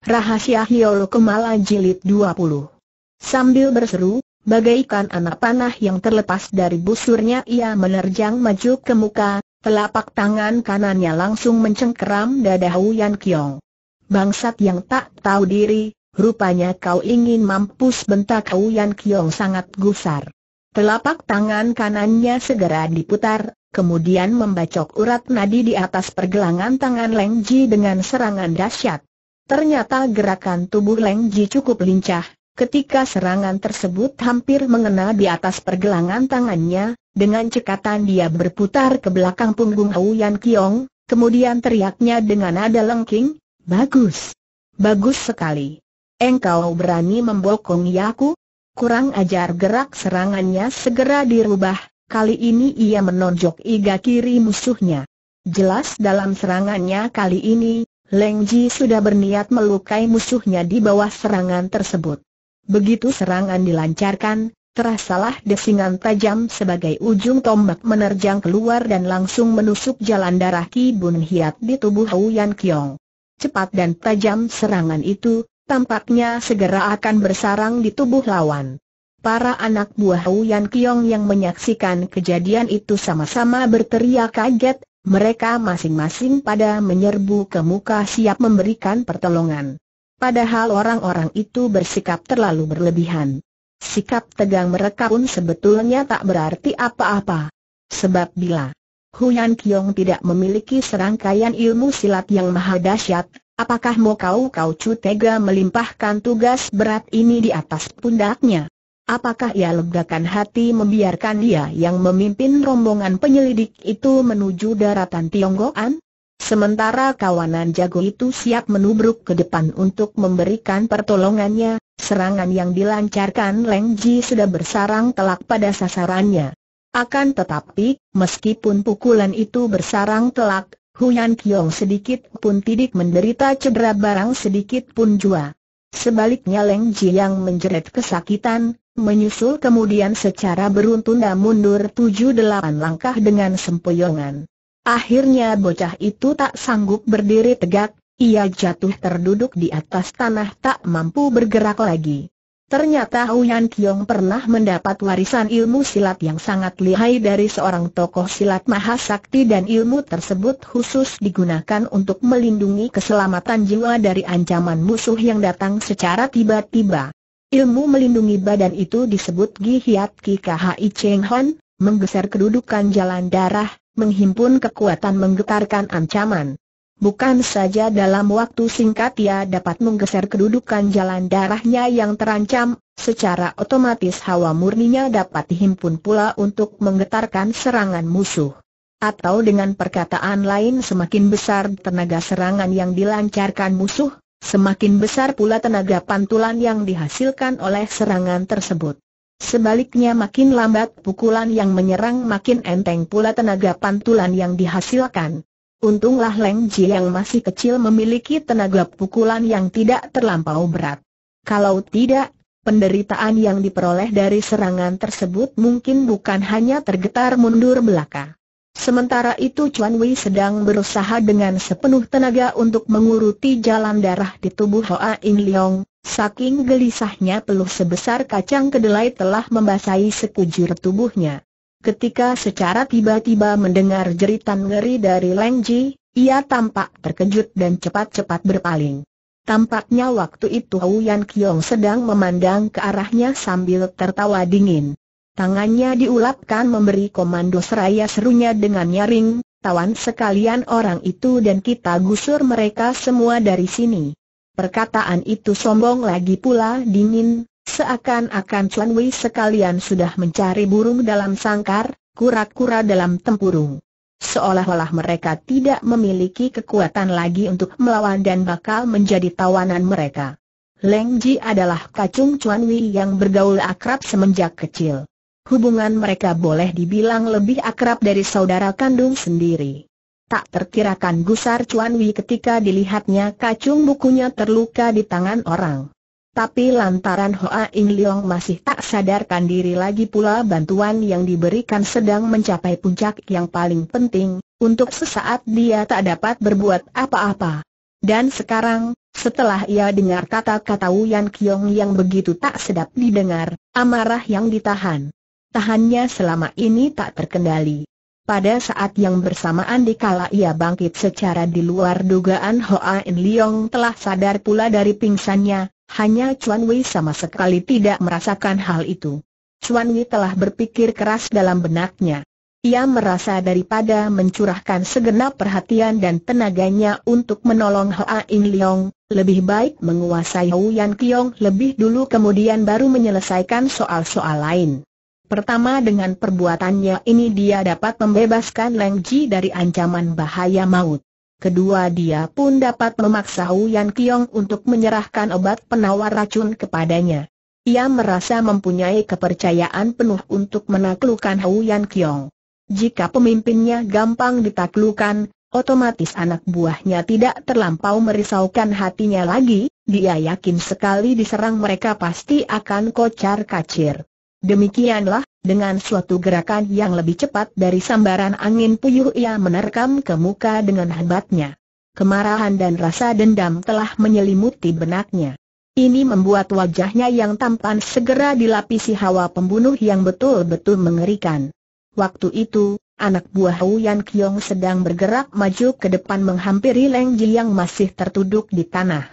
Rahasia Hiolo Kemala Jilid 20 Sambil berseru, bagaikan anak panah yang terlepas dari busurnya ia menerjang maju ke muka, telapak tangan kanannya langsung mencengkeram dada Huyan Kiong. Bangsat yang tak tahu diri, rupanya kau ingin mampus bentak Huyan Kiong sangat gusar. Telapak tangan kanannya segera diputar, kemudian membacok urat nadi di atas pergelangan tangan Leng Ji dengan serangan dahsyat. Ternyata gerakan tubuh Leng Ji cukup lincah, ketika serangan tersebut hampir mengena di atas pergelangan tangannya, dengan cekatan dia berputar ke belakang punggung Yan Kiong, kemudian teriaknya dengan nada lengking, Bagus! Bagus sekali! Engkau berani membokong Yaku? Kurang ajar gerak serangannya segera dirubah, kali ini ia menonjok iga kiri musuhnya. Jelas dalam serangannya kali ini, Leng Ji sudah berniat melukai musuhnya di bawah serangan tersebut. Begitu serangan dilancarkan, terasalah desingan tajam sebagai ujung tombak menerjang keluar dan langsung menusuk jalan darah Ki Bun Hiat di tubuh Yan Kiong. Cepat dan tajam serangan itu, tampaknya segera akan bersarang di tubuh lawan. Para anak buah Yan Kiong yang menyaksikan kejadian itu sama-sama berteriak kaget, mereka masing-masing pada menyerbu ke muka siap memberikan pertolongan. Padahal orang-orang itu bersikap terlalu berlebihan. Sikap tegang mereka pun sebetulnya tak berarti apa-apa. Sebab bila Huyan Kiong tidak memiliki serangkaian ilmu silat yang maha dahsyat, apakah mau kau kau cu tega melimpahkan tugas berat ini di atas pundaknya? Apakah ia legakan hati membiarkan dia yang memimpin rombongan penyelidik itu menuju daratan Tionggoan? Sementara kawanan jago itu siap menubruk ke depan untuk memberikan pertolongannya, serangan yang dilancarkan Leng Ji sudah bersarang telak pada sasarannya. Akan tetapi, meskipun pukulan itu bersarang telak, Huyan Kiong sedikit pun tidak menderita cedera barang sedikit pun jua. Sebaliknya Leng Ji yang menjerit kesakitan, menyusul kemudian secara beruntun dan mundur tujuh delapan langkah dengan sempoyongan. Akhirnya bocah itu tak sanggup berdiri tegak, ia jatuh terduduk di atas tanah tak mampu bergerak lagi. Ternyata Huyan Kiong pernah mendapat warisan ilmu silat yang sangat lihai dari seorang tokoh silat mahasakti dan ilmu tersebut khusus digunakan untuk melindungi keselamatan jiwa dari ancaman musuh yang datang secara tiba-tiba. Ilmu melindungi badan itu disebut Gi Hiat Ki Cheng Hon, menggeser kedudukan jalan darah, menghimpun kekuatan menggetarkan ancaman. Bukan saja dalam waktu singkat ia dapat menggeser kedudukan jalan darahnya yang terancam, secara otomatis hawa murninya dapat dihimpun pula untuk menggetarkan serangan musuh. Atau dengan perkataan lain semakin besar tenaga serangan yang dilancarkan musuh, Semakin besar pula tenaga pantulan yang dihasilkan oleh serangan tersebut. Sebaliknya makin lambat pukulan yang menyerang makin enteng pula tenaga pantulan yang dihasilkan. Untunglah Leng Ji yang masih kecil memiliki tenaga pukulan yang tidak terlampau berat. Kalau tidak, penderitaan yang diperoleh dari serangan tersebut mungkin bukan hanya tergetar mundur belaka. Sementara itu Chuan Wei sedang berusaha dengan sepenuh tenaga untuk menguruti jalan darah di tubuh Hoa In Leong, saking gelisahnya peluh sebesar kacang kedelai telah membasahi sekujur tubuhnya. Ketika secara tiba-tiba mendengar jeritan ngeri dari Leng Ji, ia tampak terkejut dan cepat-cepat berpaling. Tampaknya waktu itu Hou Yan Kiong sedang memandang ke arahnya sambil tertawa dingin. Tangannya diulapkan memberi komando seraya serunya dengan nyaring, tawan sekalian orang itu dan kita gusur mereka semua dari sini. Perkataan itu sombong lagi pula dingin, seakan-akan Chuan Wei sekalian sudah mencari burung dalam sangkar, kura-kura dalam tempurung. Seolah-olah mereka tidak memiliki kekuatan lagi untuk melawan dan bakal menjadi tawanan mereka. Leng Ji adalah kacung Chuan Wei yang bergaul akrab semenjak kecil hubungan mereka boleh dibilang lebih akrab dari saudara kandung sendiri. Tak terkirakan gusar Chuan Wi ketika dilihatnya kacung bukunya terluka di tangan orang. Tapi lantaran Hoa In Leong masih tak sadarkan diri lagi pula bantuan yang diberikan sedang mencapai puncak yang paling penting, untuk sesaat dia tak dapat berbuat apa-apa. Dan sekarang, setelah ia dengar kata-kata Wuyan Kiong yang begitu tak sedap didengar, amarah yang ditahan tahannya selama ini tak terkendali. Pada saat yang bersamaan dikala ia bangkit secara di luar dugaan Hoa In Leong telah sadar pula dari pingsannya, hanya Chuan Wei sama sekali tidak merasakan hal itu. Chuan Wei telah berpikir keras dalam benaknya. Ia merasa daripada mencurahkan segenap perhatian dan tenaganya untuk menolong Hoa In Leong, lebih baik menguasai Hou Yan Kiong lebih dulu kemudian baru menyelesaikan soal-soal lain. Pertama dengan perbuatannya ini dia dapat membebaskan Leng Ji dari ancaman bahaya maut. Kedua dia pun dapat memaksa Huyan Kiong untuk menyerahkan obat penawar racun kepadanya. Ia merasa mempunyai kepercayaan penuh untuk menaklukkan Huyan Kiong. Jika pemimpinnya gampang ditaklukkan, otomatis anak buahnya tidak terlampau merisaukan hatinya lagi, dia yakin sekali diserang mereka pasti akan kocar kacir. Demikianlah, dengan suatu gerakan yang lebih cepat dari sambaran angin puyuh ia menerkam ke muka dengan hebatnya. Kemarahan dan rasa dendam telah menyelimuti benaknya. Ini membuat wajahnya yang tampan segera dilapisi hawa pembunuh yang betul-betul mengerikan. Waktu itu, anak buah Yan Kiong sedang bergerak maju ke depan menghampiri Leng Ji yang masih tertuduk di tanah.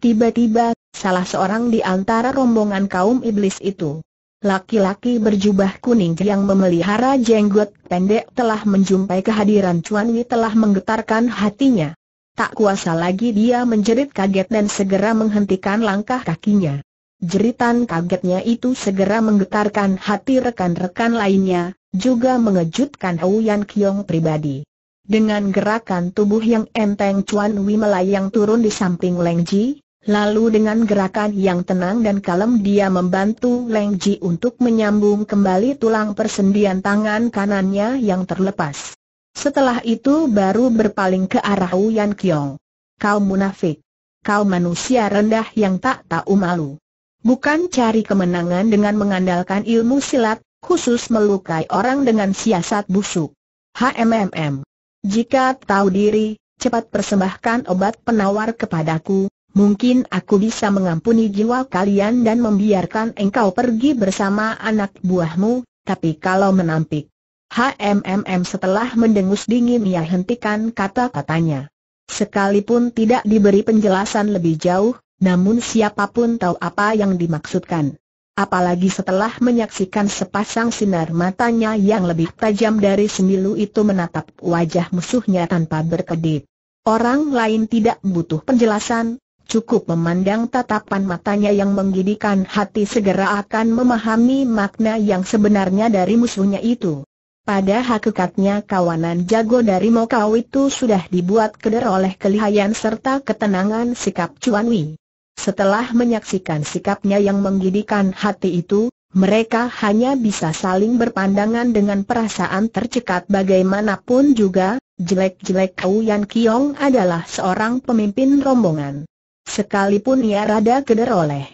Tiba-tiba, salah seorang di antara rombongan kaum iblis itu Laki-laki berjubah kuning yang memelihara jenggot pendek telah menjumpai kehadiran Chuan Wei telah menggetarkan hatinya. Tak kuasa lagi dia menjerit kaget dan segera menghentikan langkah kakinya. Jeritan kagetnya itu segera menggetarkan hati rekan-rekan lainnya, juga mengejutkan Yan Kiong pribadi. Dengan gerakan tubuh yang enteng Chuan Wei melayang turun di samping Leng Ji, Lalu dengan gerakan yang tenang dan kalem dia membantu Leng Ji untuk menyambung kembali tulang persendian tangan kanannya yang terlepas. Setelah itu baru berpaling ke arah Uyan Kiong. Kau munafik. Kau manusia rendah yang tak tahu malu. Bukan cari kemenangan dengan mengandalkan ilmu silat, khusus melukai orang dengan siasat busuk. HMMM. Jika tahu diri, cepat persembahkan obat penawar kepadaku, mungkin aku bisa mengampuni jiwa kalian dan membiarkan engkau pergi bersama anak buahmu, tapi kalau menampik. HMMM setelah mendengus dingin ia hentikan kata-katanya. Sekalipun tidak diberi penjelasan lebih jauh, namun siapapun tahu apa yang dimaksudkan. Apalagi setelah menyaksikan sepasang sinar matanya yang lebih tajam dari semilu itu menatap wajah musuhnya tanpa berkedip. Orang lain tidak butuh penjelasan, cukup memandang tatapan matanya yang menggidikan hati segera akan memahami makna yang sebenarnya dari musuhnya itu. Pada hakikatnya kawanan jago dari Mokau itu sudah dibuat keder oleh kelihayan serta ketenangan sikap Cuanwi. Wei. Setelah menyaksikan sikapnya yang menggidikan hati itu, mereka hanya bisa saling berpandangan dengan perasaan tercekat bagaimanapun juga, jelek-jelek Kau Yan Kiong adalah seorang pemimpin rombongan sekalipun ia rada keder oleh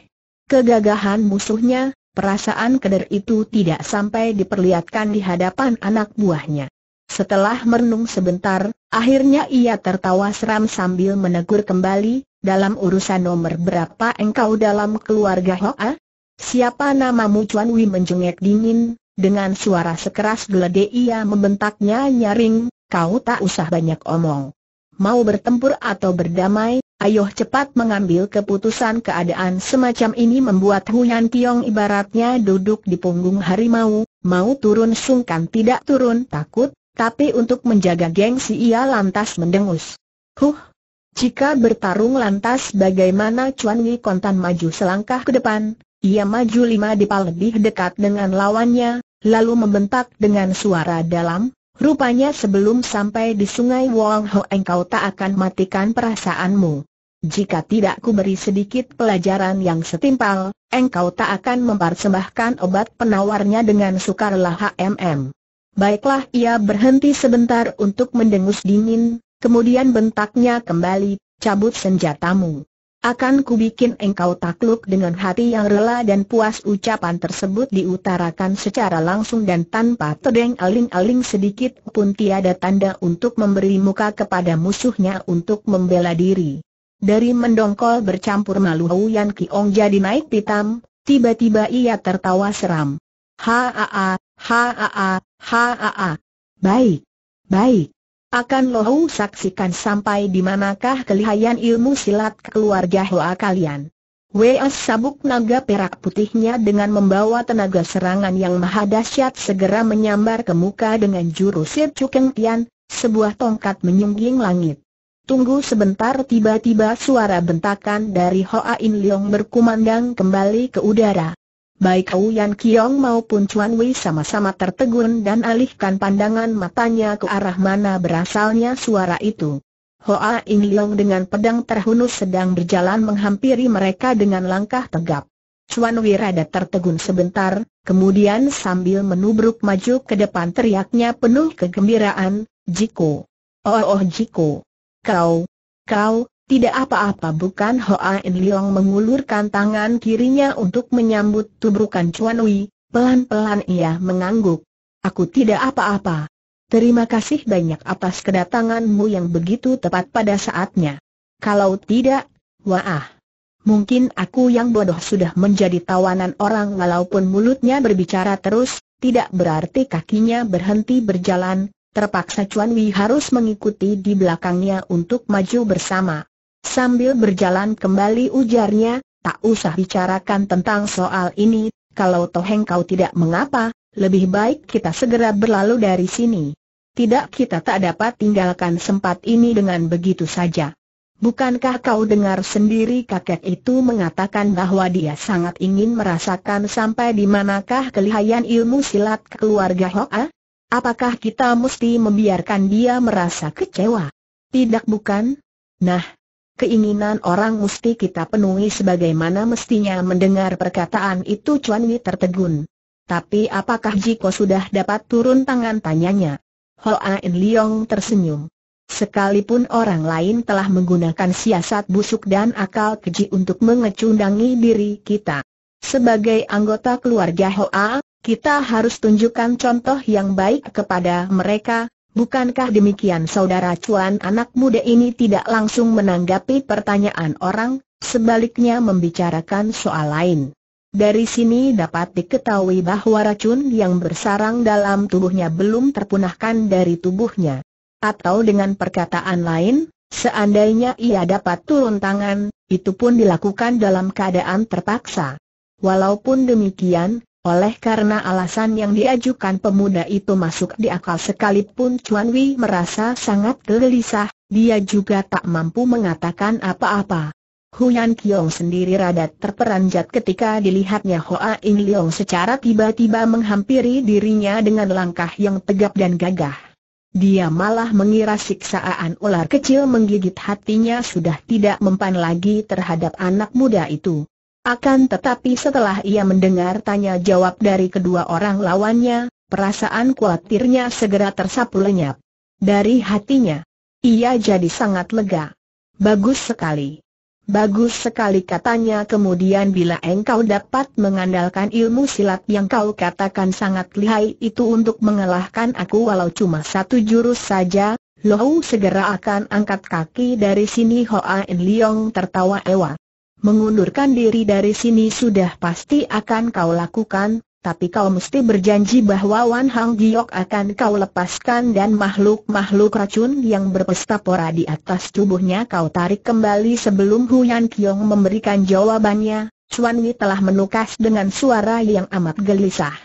kegagahan musuhnya, perasaan keder itu tidak sampai diperlihatkan di hadapan anak buahnya. Setelah merenung sebentar, akhirnya ia tertawa seram sambil menegur kembali, dalam urusan nomor berapa engkau dalam keluarga Hoa? Siapa namamu Chuan Wei menjengek dingin, dengan suara sekeras geledek ia membentaknya nyaring, kau tak usah banyak omong. Mau bertempur atau berdamai, Ayo cepat mengambil keputusan keadaan semacam ini membuat Huyan Tiong ibaratnya duduk di punggung harimau, mau turun sungkan tidak turun takut, tapi untuk menjaga gengsi ia lantas mendengus. Huh! Jika bertarung lantas bagaimana Chuan Yi kontan maju selangkah ke depan, ia maju lima depa lebih dekat dengan lawannya, lalu membentak dengan suara dalam, Rupanya sebelum sampai di sungai Wong Ho engkau tak akan matikan perasaanmu. Jika tidak ku beri sedikit pelajaran yang setimpal, engkau tak akan mempersembahkan obat penawarnya dengan sukarela, HMM. Baiklah ia berhenti sebentar untuk mendengus dingin, kemudian bentaknya kembali, cabut senjatamu. Akan kubikin engkau takluk dengan hati yang rela dan puas ucapan tersebut diutarakan secara langsung dan tanpa terdeng aling-aling sedikit pun tiada tanda untuk memberi muka kepada musuhnya untuk membela diri. Dari mendongkol bercampur malu Yan Kiong jadi naik pitam, tiba-tiba ia tertawa seram. Haa, haa, haa, haa, ha, ha. baik, baik. Akan lohu saksikan sampai di manakah kelihayan ilmu silat keluarga Hoa kalian. Weas sabuk naga perak putihnya dengan membawa tenaga serangan yang maha dahsyat segera menyambar ke muka dengan jurus Cukeng Tian, sebuah tongkat menyungging langit. Tunggu sebentar tiba-tiba suara bentakan dari Hoa In Leong berkumandang kembali ke udara. Baik Yan Kiong maupun Chuan Wei sama-sama tertegun dan alihkan pandangan matanya ke arah mana berasalnya suara itu. Hoa In Leong dengan pedang terhunus sedang berjalan menghampiri mereka dengan langkah tegap. Chuan Wei rada tertegun sebentar, kemudian sambil menubruk maju ke depan teriaknya penuh kegembiraan, Jiko. Oh oh Jiko. Kau, kau, tidak apa-apa bukan Hoa In Leong mengulurkan tangan kirinya untuk menyambut tubrukan Chuan Wei, pelan-pelan ia mengangguk. Aku tidak apa-apa. Terima kasih banyak atas kedatanganmu yang begitu tepat pada saatnya. Kalau tidak, wah, mungkin aku yang bodoh sudah menjadi tawanan orang walaupun mulutnya berbicara terus, tidak berarti kakinya berhenti berjalan, terpaksa Chuan Wei harus mengikuti di belakangnya untuk maju bersama. Sambil berjalan kembali ujarnya, tak usah bicarakan tentang soal ini, kalau toheng kau tidak mengapa, lebih baik kita segera berlalu dari sini. Tidak kita tak dapat tinggalkan sempat ini dengan begitu saja. Bukankah kau dengar sendiri kakek itu mengatakan bahwa dia sangat ingin merasakan sampai di manakah kelihayan ilmu silat keluarga Hoa? Apakah kita mesti membiarkan dia merasa kecewa? Tidak bukan? Nah, Keinginan orang mesti kita penuhi sebagaimana mestinya mendengar perkataan itu Chuan Yi tertegun. Tapi apakah Jiko sudah dapat turun tangan tanyanya? In Liong tersenyum. Sekalipun orang lain telah menggunakan siasat busuk dan akal keji untuk mengecundangi diri kita. Sebagai anggota keluarga Hoa, kita harus tunjukkan contoh yang baik kepada mereka, Bukankah demikian saudara cuan anak muda ini tidak langsung menanggapi pertanyaan orang, sebaliknya membicarakan soal lain. Dari sini dapat diketahui bahwa racun yang bersarang dalam tubuhnya belum terpunahkan dari tubuhnya. Atau dengan perkataan lain, seandainya ia dapat turun tangan, itu pun dilakukan dalam keadaan terpaksa. Walaupun demikian, oleh karena alasan yang diajukan pemuda itu masuk di akal sekalipun Chuan Wei merasa sangat gelisah, dia juga tak mampu mengatakan apa-apa. Huyan Kiong sendiri rada terperanjat ketika dilihatnya Hoa In Leong secara tiba-tiba menghampiri dirinya dengan langkah yang tegap dan gagah. Dia malah mengira siksaan ular kecil menggigit hatinya sudah tidak mempan lagi terhadap anak muda itu. Akan tetapi setelah ia mendengar tanya jawab dari kedua orang lawannya, perasaan khawatirnya segera tersapu lenyap. Dari hatinya, ia jadi sangat lega. Bagus sekali. Bagus sekali katanya kemudian bila engkau dapat mengandalkan ilmu silat yang kau katakan sangat lihai itu untuk mengalahkan aku walau cuma satu jurus saja, Lohu segera akan angkat kaki dari sini Hoa En Liong tertawa ewa. Mengundurkan diri dari sini sudah pasti akan kau lakukan, tapi kau mesti berjanji bahwa Wan Hang Giok akan kau lepaskan dan makhluk-makhluk racun yang berpesta pora di atas tubuhnya kau tarik kembali sebelum Hu Yan Kiong memberikan jawabannya. Chuan Yi telah menukas dengan suara yang amat gelisah.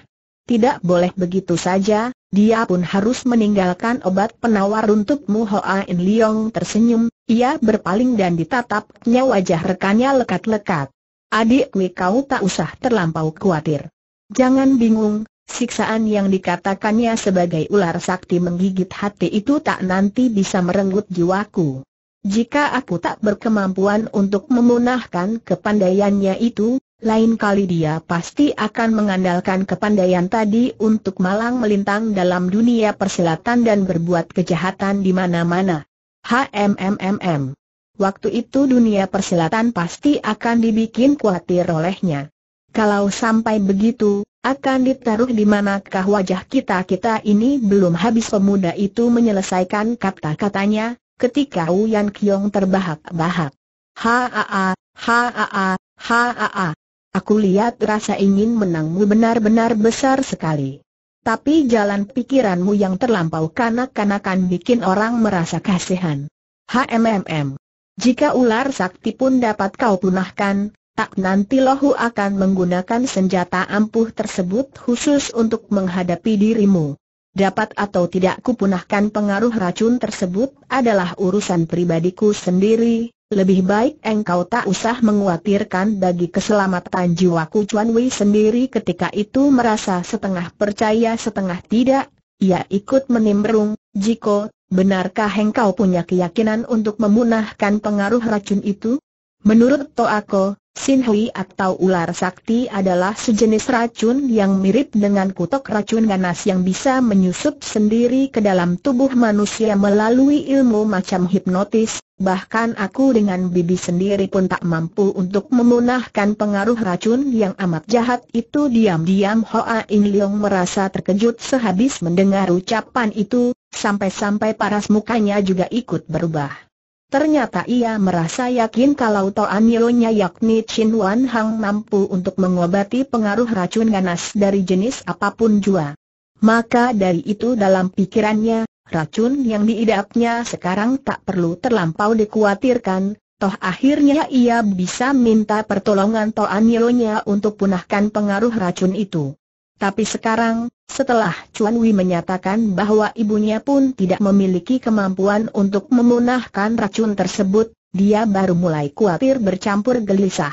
Tidak boleh begitu saja, dia pun harus meninggalkan obat penawar untuk Hoa In Leong tersenyum, ia berpaling dan ditatapnya wajah rekannya lekat-lekat. Adik kau tak usah terlampau khawatir. Jangan bingung, siksaan yang dikatakannya sebagai ular sakti menggigit hati itu tak nanti bisa merenggut jiwaku. Jika aku tak berkemampuan untuk memunahkan kepandaiannya itu, lain kali dia pasti akan mengandalkan kepandaian tadi untuk malang melintang dalam dunia persilatan dan berbuat kejahatan di mana-mana. HMMMM. Waktu itu dunia persilatan pasti akan dibikin kuatir olehnya. Kalau sampai begitu, akan ditaruh di manakah wajah kita-kita ini belum habis pemuda itu menyelesaikan kata-katanya, ketika Uyan Kiong terbahak-bahak. ha haa, haa, haa. Aku lihat rasa ingin menangmu benar-benar besar sekali. Tapi jalan pikiranmu yang terlampau kanak-kanakan bikin orang merasa kasihan. HMMM. Jika ular sakti pun dapat kau punahkan, tak nanti lohu akan menggunakan senjata ampuh tersebut khusus untuk menghadapi dirimu. Dapat atau tidak kupunahkan pengaruh racun tersebut adalah urusan pribadiku sendiri, lebih baik engkau tak usah menguatirkan bagi keselamatan jiwaku Chuan Wei sendiri ketika itu merasa setengah percaya setengah tidak, ia ikut menimbrung, Jiko, benarkah engkau punya keyakinan untuk memunahkan pengaruh racun itu? Menurut Toako, Sinhui atau ular sakti adalah sejenis racun yang mirip dengan kutuk racun ganas yang bisa menyusup sendiri ke dalam tubuh manusia melalui ilmu macam hipnotis, bahkan aku dengan bibi sendiri pun tak mampu untuk memunahkan pengaruh racun yang amat jahat itu diam-diam Hoa In Leong merasa terkejut sehabis mendengar ucapan itu, sampai-sampai paras mukanya juga ikut berubah. Ternyata ia merasa yakin kalau Toanyonya yakni Chin Wan Hang mampu untuk mengobati pengaruh racun ganas dari jenis apapun jua. Maka dari itu dalam pikirannya, racun yang diidapnya sekarang tak perlu terlampau dikhawatirkan, toh akhirnya ia bisa minta pertolongan Toanyonya untuk punahkan pengaruh racun itu. Tapi sekarang, setelah Chuan Wei menyatakan bahwa ibunya pun tidak memiliki kemampuan untuk memunahkan racun tersebut, dia baru mulai khawatir bercampur gelisah.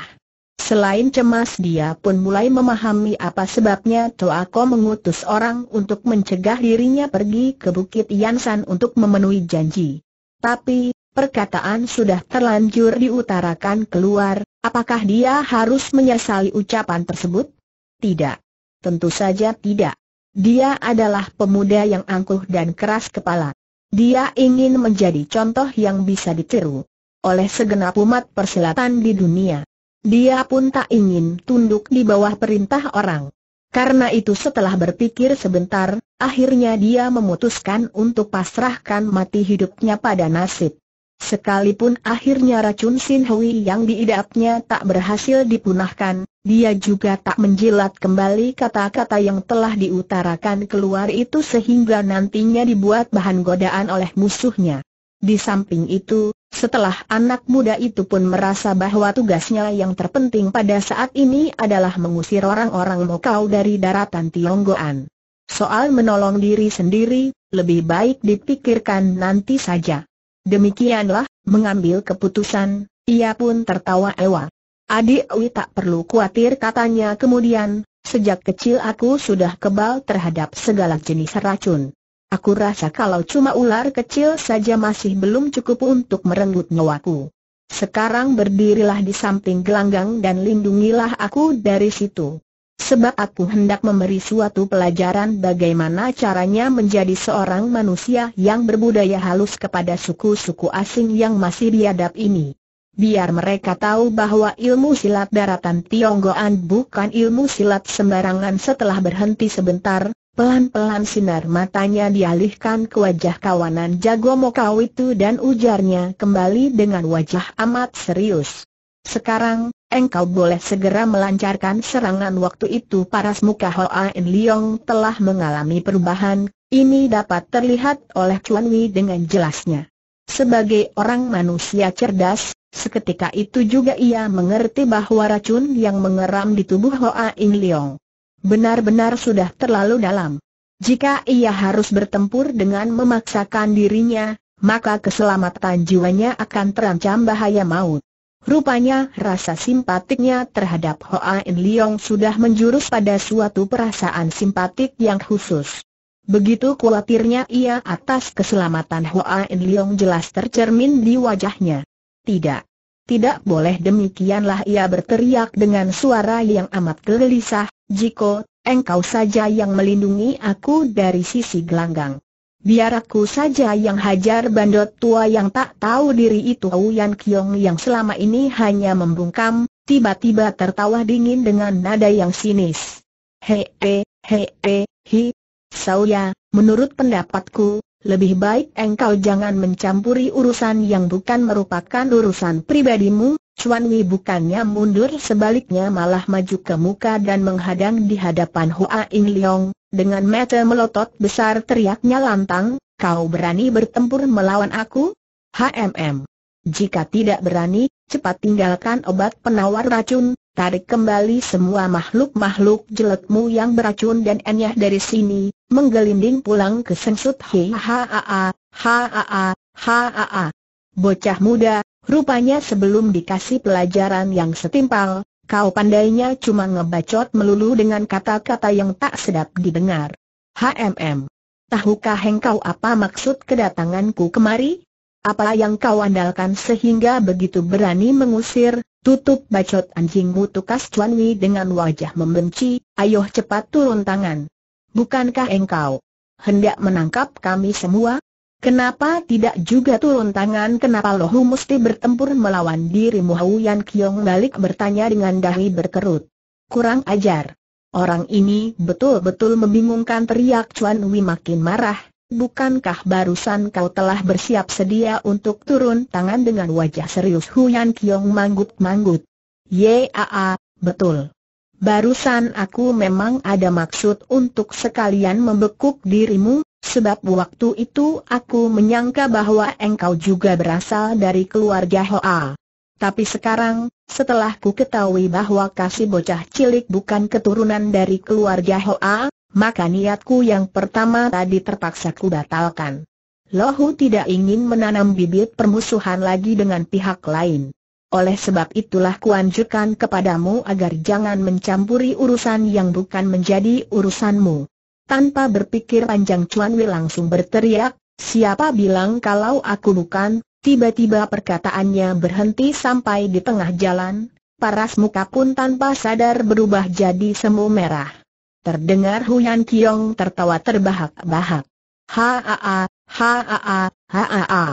Selain cemas dia pun mulai memahami apa sebabnya Toa Ko mengutus orang untuk mencegah dirinya pergi ke Bukit Yansan untuk memenuhi janji. Tapi, perkataan sudah terlanjur diutarakan keluar, apakah dia harus menyesali ucapan tersebut? Tidak. Tentu saja tidak. Dia adalah pemuda yang angkuh dan keras kepala. Dia ingin menjadi contoh yang bisa ditiru oleh segenap umat persilatan di dunia. Dia pun tak ingin tunduk di bawah perintah orang. Karena itu setelah berpikir sebentar, akhirnya dia memutuskan untuk pasrahkan mati hidupnya pada nasib. Sekalipun akhirnya racun Sin Hui yang diidapnya tak berhasil dipunahkan, dia juga tak menjilat kembali kata-kata yang telah diutarakan keluar itu sehingga nantinya dibuat bahan godaan oleh musuhnya. Di samping itu, setelah anak muda itu pun merasa bahwa tugasnya yang terpenting pada saat ini adalah mengusir orang-orang Mokau dari daratan Tionggoan. Soal menolong diri sendiri, lebih baik dipikirkan nanti saja. Demikianlah, mengambil keputusan, ia pun tertawa ewa. Adik Wi tak perlu khawatir katanya kemudian, sejak kecil aku sudah kebal terhadap segala jenis racun. Aku rasa kalau cuma ular kecil saja masih belum cukup untuk merenggut nyawaku. Sekarang berdirilah di samping gelanggang dan lindungilah aku dari situ. Sebab aku hendak memberi suatu pelajaran bagaimana caranya menjadi seorang manusia yang berbudaya halus kepada suku-suku asing yang masih diadap ini. Biar mereka tahu bahwa ilmu silat daratan Tionggoan bukan ilmu silat sembarangan setelah berhenti sebentar, pelan-pelan sinar matanya dialihkan ke wajah kawanan jago Mokau itu dan ujarnya kembali dengan wajah amat serius. Sekarang, engkau boleh segera melancarkan serangan waktu itu paras muka Hoa In Leong telah mengalami perubahan, ini dapat terlihat oleh Chuan Wei dengan jelasnya. Sebagai orang manusia cerdas, seketika itu juga ia mengerti bahwa racun yang mengeram di tubuh Hoa In Leong benar-benar sudah terlalu dalam. Jika ia harus bertempur dengan memaksakan dirinya, maka keselamatan jiwanya akan terancam bahaya maut. Rupanya rasa simpatiknya terhadap Hoa In Leong sudah menjurus pada suatu perasaan simpatik yang khusus. Begitu khawatirnya ia atas keselamatan Hoa In Leong jelas tercermin di wajahnya. Tidak. Tidak boleh demikianlah ia berteriak dengan suara yang amat gelisah, Jiko, engkau saja yang melindungi aku dari sisi gelanggang. Biar aku saja yang hajar bandot tua yang tak tahu diri itu Yan Kiong yang selama ini hanya membungkam, tiba-tiba tertawa dingin dengan nada yang sinis. Hehe, hehe, hi. Sauya, menurut pendapatku, lebih baik engkau jangan mencampuri urusan yang bukan merupakan urusan pribadimu, Chuan Wei bukannya mundur sebaliknya malah maju ke muka dan menghadang di hadapan Hua In Leong, dengan mata melotot besar teriaknya lantang, kau berani bertempur melawan aku? HMM. Jika tidak berani, cepat tinggalkan obat penawar racun, tarik kembali semua makhluk-makhluk jelekmu yang beracun dan enyah dari sini, menggelinding pulang ke sengsut hei haa. Bocah muda, rupanya sebelum dikasih pelajaran yang setimpal, Kau pandainya cuma ngebacot melulu dengan kata-kata yang tak sedap didengar. HMM. Tahukah engkau apa maksud kedatanganku kemari? Apa yang kau andalkan sehingga begitu berani mengusir, tutup bacot anjingmu tukas Chuan Wei dengan wajah membenci, ayo cepat turun tangan. Bukankah engkau hendak menangkap kami semua? Kenapa tidak juga turun tangan kenapa lohu mesti bertempur melawan dirimu Hau Yan Kiong balik bertanya dengan dahi berkerut. Kurang ajar. Orang ini betul-betul membingungkan teriak Chuan Wei makin marah. Bukankah barusan kau telah bersiap sedia untuk turun tangan dengan wajah serius Huyan Kiong manggut-manggut? Yaa, betul. Barusan aku memang ada maksud untuk sekalian membekuk dirimu, Sebab waktu itu aku menyangka bahwa engkau juga berasal dari keluarga Hoa. Tapi sekarang, setelah ku ketahui bahwa kasih bocah cilik bukan keturunan dari keluarga Hoa, maka niatku yang pertama tadi terpaksa ku batalkan. Lohu tidak ingin menanam bibit permusuhan lagi dengan pihak lain. Oleh sebab itulah kuanjurkan kepadamu agar jangan mencampuri urusan yang bukan menjadi urusanmu. Tanpa berpikir panjang Chuan Wei langsung berteriak, siapa bilang kalau aku bukan, tiba-tiba perkataannya berhenti sampai di tengah jalan, paras muka pun tanpa sadar berubah jadi semu merah. Terdengar Huyan Kiong tertawa terbahak-bahak. Haa, haa, haa.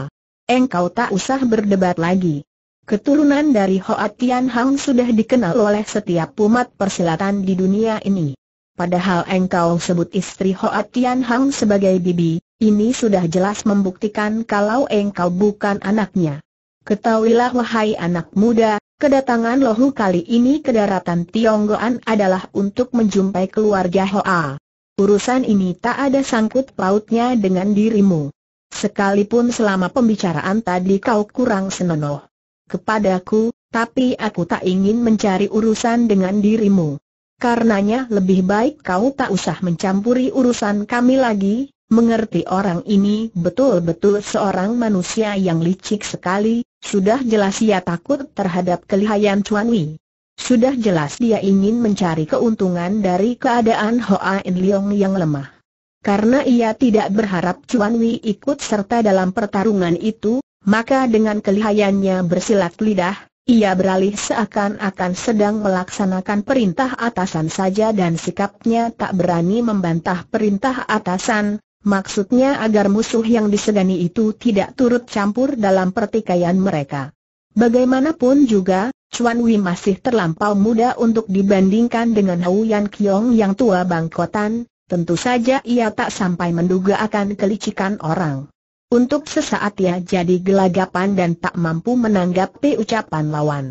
Engkau tak usah berdebat lagi. Keturunan dari Hoa Tian Hang sudah dikenal oleh setiap umat persilatan di dunia ini. Padahal engkau sebut istri Hoat Tian Hang sebagai bibi, ini sudah jelas membuktikan kalau engkau bukan anaknya. Ketahuilah wahai anak muda, kedatangan lohu kali ini ke daratan Tionggoan adalah untuk menjumpai keluarga Hoa. Urusan ini tak ada sangkut pautnya dengan dirimu. Sekalipun selama pembicaraan tadi kau kurang senonoh kepadaku, tapi aku tak ingin mencari urusan dengan dirimu. Karenanya lebih baik kau tak usah mencampuri urusan kami lagi, mengerti orang ini betul-betul seorang manusia yang licik sekali, sudah jelas ia takut terhadap kelihayan Chuan Wei. Sudah jelas dia ingin mencari keuntungan dari keadaan Hoa In Leong yang lemah. Karena ia tidak berharap Chuan Wei ikut serta dalam pertarungan itu, maka dengan kelihayannya bersilat lidah, ia beralih seakan-akan sedang melaksanakan perintah atasan saja dan sikapnya tak berani membantah perintah atasan, maksudnya agar musuh yang disegani itu tidak turut campur dalam pertikaian mereka. Bagaimanapun juga, Chuan Wei masih terlampau muda untuk dibandingkan dengan Hou Yan Kiong yang tua bangkotan, tentu saja ia tak sampai menduga akan kelicikan orang. Untuk sesaat ia ya, jadi gelagapan dan tak mampu menanggapi ucapan lawan.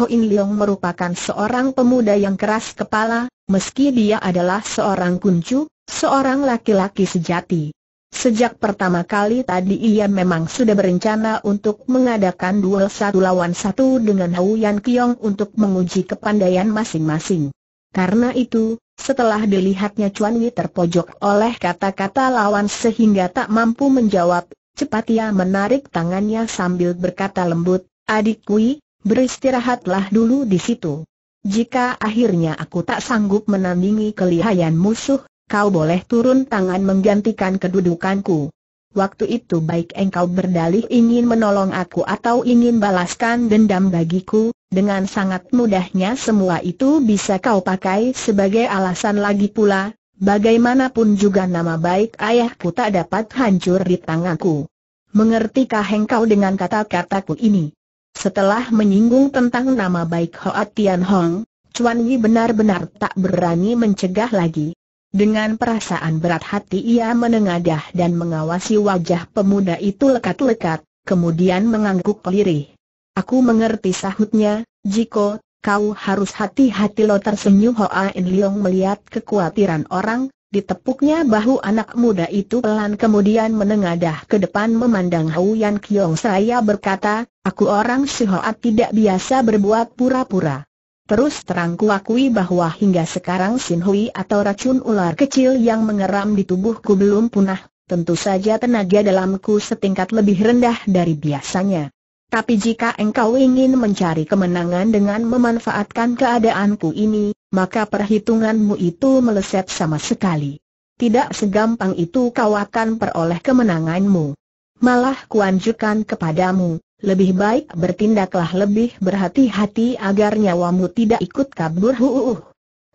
Ho In Leong merupakan seorang pemuda yang keras kepala, meski dia adalah seorang kuncu, seorang laki-laki sejati. Sejak pertama kali tadi ia memang sudah berencana untuk mengadakan duel satu lawan satu dengan Hau Yan Kiong untuk menguji kepandaian masing-masing. Karena itu, setelah dilihatnya Chuan Yi terpojok oleh kata-kata lawan sehingga tak mampu menjawab, cepat ia menarik tangannya sambil berkata lembut, Adik Kui, beristirahatlah dulu di situ. Jika akhirnya aku tak sanggup menandingi kelihayan musuh, kau boleh turun tangan menggantikan kedudukanku. Waktu itu baik engkau berdalih ingin menolong aku atau ingin balaskan dendam bagiku, dengan sangat mudahnya semua itu bisa kau pakai sebagai alasan lagi pula, bagaimanapun juga nama baik ayahku tak dapat hancur di tanganku. Mengertikah engkau dengan kata-kataku ini? Setelah menyinggung tentang nama baik Hoat Tian Hong, Chuan Yi benar-benar tak berani mencegah lagi. Dengan perasaan berat hati ia menengadah dan mengawasi wajah pemuda itu lekat-lekat, kemudian mengangguk lirih. Aku mengerti sahutnya, Jiko, kau harus hati-hati lo tersenyum Hoa In Leong melihat kekhawatiran orang, ditepuknya bahu anak muda itu pelan kemudian menengadah ke depan memandang Hau Yan Kiong Saya berkata, aku orang Sihoat tidak biasa berbuat pura-pura. Terus terang kuakui bahwa hingga sekarang Hui atau racun ular kecil yang mengeram di tubuhku belum punah, tentu saja tenaga dalamku setingkat lebih rendah dari biasanya. Tapi jika engkau ingin mencari kemenangan dengan memanfaatkan keadaanku ini, maka perhitunganmu itu meleset sama sekali. Tidak segampang itu kau akan peroleh kemenanganmu. Malah kuanjurkan kepadamu, lebih baik bertindaklah lebih berhati-hati agar nyawamu tidak ikut kabur huuuh.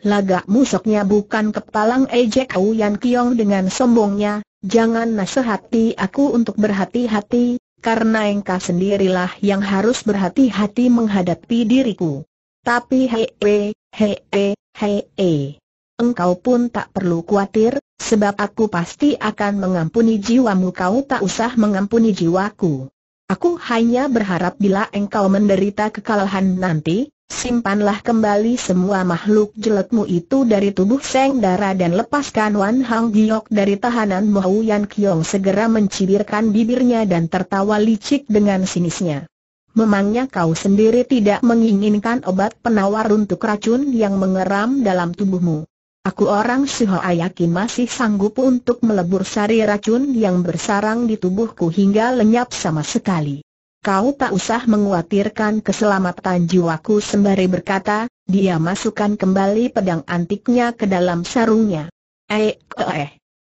Lagak musoknya bukan kepalang ejek Yan Kiong dengan sombongnya, jangan nasihati aku untuk berhati-hati, karena engkau sendirilah yang harus berhati-hati menghadapi diriku. Tapi hee hee hee, engkau pun tak perlu khawatir, sebab aku pasti akan mengampuni jiwamu kau tak usah mengampuni jiwaku. Aku hanya berharap bila engkau menderita kekalahan nanti, simpanlah kembali semua makhluk jeletmu itu dari tubuh Seng Dara dan lepaskan Wan Hang Giok dari tahanan Mohu Yan Kiong segera mencibirkan bibirnya dan tertawa licik dengan sinisnya. Memangnya kau sendiri tidak menginginkan obat penawar untuk racun yang mengeram dalam tubuhmu? Aku orang Ayaki masih sanggup untuk melebur sari racun yang bersarang di tubuhku hingga lenyap sama sekali. Kau tak usah menguatirkan keselamatan jiwaku sembari berkata, dia masukkan kembali pedang antiknya ke dalam sarungnya. Eh, eh, eh.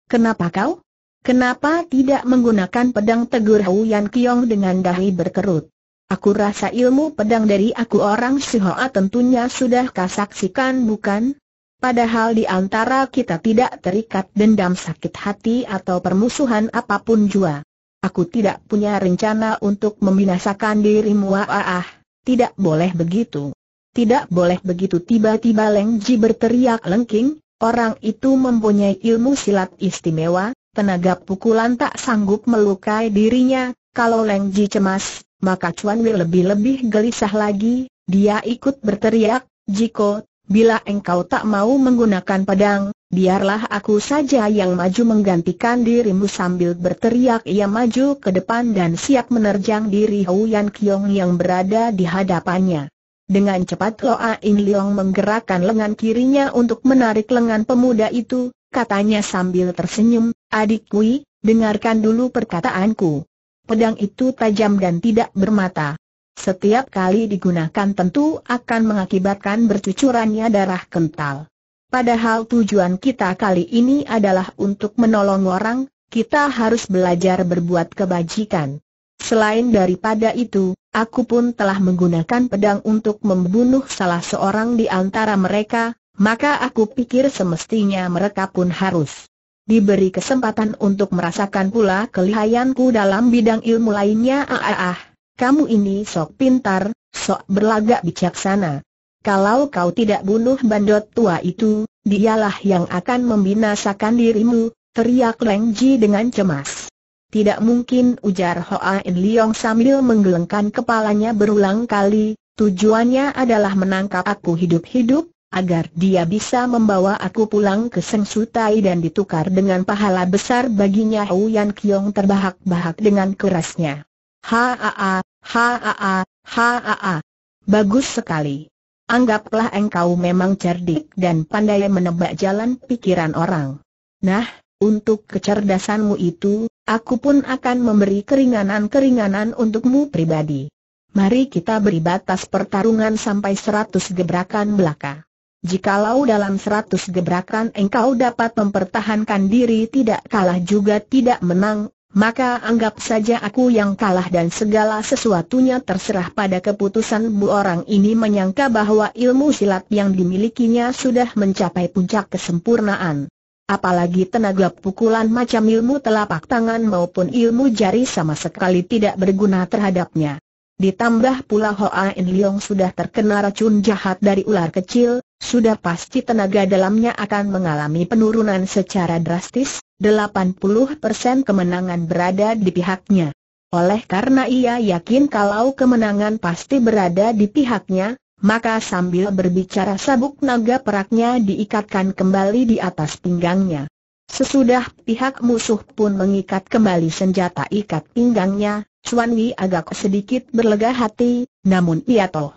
kenapa kau? Kenapa tidak menggunakan pedang tegur Yan Kiong dengan dahi berkerut? Aku rasa ilmu pedang dari aku orang Shihoa tentunya sudah kasaksikan bukan? Padahal di antara kita tidak terikat dendam sakit hati atau permusuhan apapun jua. Aku tidak punya rencana untuk membinasakan dirimu ah, ah. tidak boleh begitu. Tidak boleh begitu tiba-tiba Leng Ji berteriak lengking, orang itu mempunyai ilmu silat istimewa, tenaga pukulan tak sanggup melukai dirinya, kalau Leng Ji cemas, maka Chuan Wei lebih-lebih gelisah lagi, dia ikut berteriak, Jiko, Bila engkau tak mau menggunakan pedang, biarlah aku saja yang maju menggantikan dirimu sambil berteriak ia maju ke depan dan siap menerjang diri Hou Yan Kiong yang berada di hadapannya. Dengan cepat Loa In Leong menggerakkan lengan kirinya untuk menarik lengan pemuda itu, katanya sambil tersenyum, adik kui, dengarkan dulu perkataanku. Pedang itu tajam dan tidak bermata. Setiap kali digunakan tentu akan mengakibatkan bercucurannya darah kental. Padahal tujuan kita kali ini adalah untuk menolong orang, kita harus belajar berbuat kebajikan. Selain daripada itu, aku pun telah menggunakan pedang untuk membunuh salah seorang di antara mereka, maka aku pikir semestinya mereka pun harus diberi kesempatan untuk merasakan pula kelihayanku dalam bidang ilmu lainnya. Ah, ah, ah kamu ini sok pintar, sok berlagak bijaksana. Kalau kau tidak bunuh bandot tua itu, dialah yang akan membinasakan dirimu, teriak Leng Ji dengan cemas. Tidak mungkin ujar Hoa In Leong sambil menggelengkan kepalanya berulang kali, tujuannya adalah menangkap aku hidup-hidup, agar dia bisa membawa aku pulang ke Seng Sutai dan ditukar dengan pahala besar baginya Hu Yan Kiong terbahak-bahak dengan kerasnya. Haa, Haa, haa. Bagus sekali. Anggaplah engkau memang cerdik dan pandai menebak jalan pikiran orang. Nah, untuk kecerdasanmu itu, aku pun akan memberi keringanan-keringanan untukmu pribadi. Mari kita beri batas pertarungan sampai seratus gebrakan belaka. Jikalau dalam seratus gebrakan engkau dapat mempertahankan diri tidak kalah juga tidak menang, maka anggap saja aku yang kalah dan segala sesuatunya terserah pada keputusan bu orang ini menyangka bahwa ilmu silat yang dimilikinya sudah mencapai puncak kesempurnaan. Apalagi tenaga pukulan macam ilmu telapak tangan maupun ilmu jari sama sekali tidak berguna terhadapnya. Ditambah pula Hoa In Leong sudah terkena racun jahat dari ular kecil, sudah pasti tenaga dalamnya akan mengalami penurunan secara drastis, 80% kemenangan berada di pihaknya. Oleh karena ia yakin kalau kemenangan pasti berada di pihaknya, maka sambil berbicara sabuk naga peraknya diikatkan kembali di atas pinggangnya. Sesudah pihak musuh pun mengikat kembali senjata ikat pinggangnya, Chuan Wei agak sedikit berlega hati, namun ia toh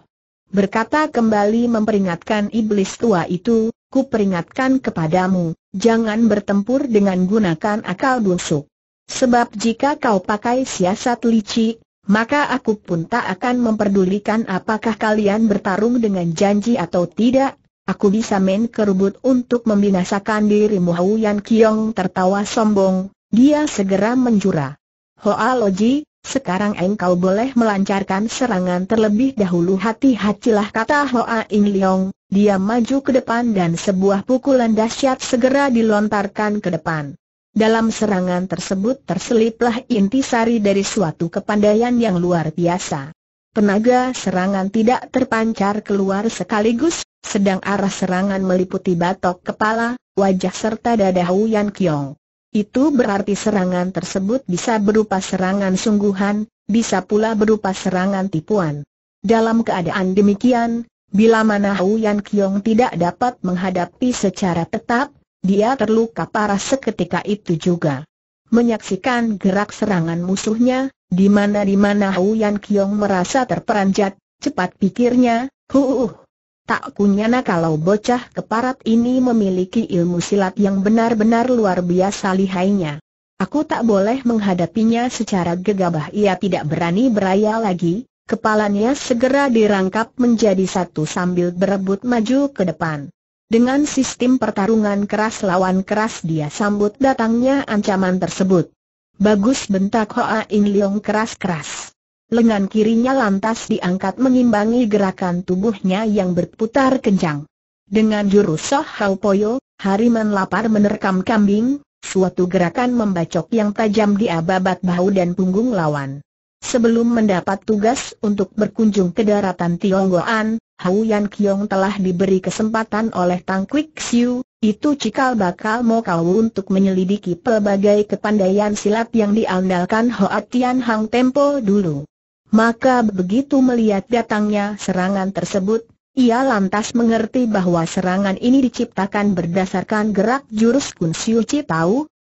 berkata kembali memperingatkan iblis tua itu, Ku peringatkan kepadamu, jangan bertempur dengan gunakan akal busuk. Sebab jika kau pakai siasat licik, maka aku pun tak akan memperdulikan apakah kalian bertarung dengan janji atau tidak. Aku bisa main kerubut untuk membinasakan dirimu Hau Yan Kiong tertawa sombong, dia segera menjura. Hoa Loji, sekarang engkau boleh melancarkan serangan terlebih dahulu hati-hatilah kata Hoa In Leong, dia maju ke depan dan sebuah pukulan dahsyat segera dilontarkan ke depan. Dalam serangan tersebut terseliplah intisari dari suatu kepandaian yang luar biasa. Tenaga serangan tidak terpancar keluar sekaligus, sedang arah serangan meliputi batok kepala, wajah serta dada Huyan Kiong. Itu berarti serangan tersebut bisa berupa serangan sungguhan, bisa pula berupa serangan tipuan. Dalam keadaan demikian, Bila mana Yan Kiong tidak dapat menghadapi secara tetap, dia terluka parah seketika itu juga. Menyaksikan gerak serangan musuhnya, di mana di mana Huyan Kiong merasa terperanjat, cepat pikirnya, huh, tak kunyana kalau bocah keparat ini memiliki ilmu silat yang benar-benar luar biasa lihainya. Aku tak boleh menghadapinya secara gegabah ia tidak berani beraya lagi, Kepalanya segera dirangkap menjadi satu sambil berebut maju ke depan. Dengan sistem pertarungan keras lawan keras dia sambut datangnya ancaman tersebut. Bagus bentak Hoa In Leong keras-keras. Lengan kirinya lantas diangkat mengimbangi gerakan tubuhnya yang berputar kencang. Dengan jurus Soh Hau Poyo, Hariman Lapar menerkam kambing, suatu gerakan membacok yang tajam di ababat bahu dan punggung lawan. Sebelum mendapat tugas untuk berkunjung ke daratan Tionggoan, Hau Yan Kiong telah diberi kesempatan oleh Tang Kwik Siu, itu cikal bakal Mo Kau untuk menyelidiki pelbagai kepandaian silat yang diandalkan Hoa Tian Hang Tempo dulu. Maka begitu melihat datangnya serangan tersebut, ia lantas mengerti bahwa serangan ini diciptakan berdasarkan gerak jurus Kun Siu Chi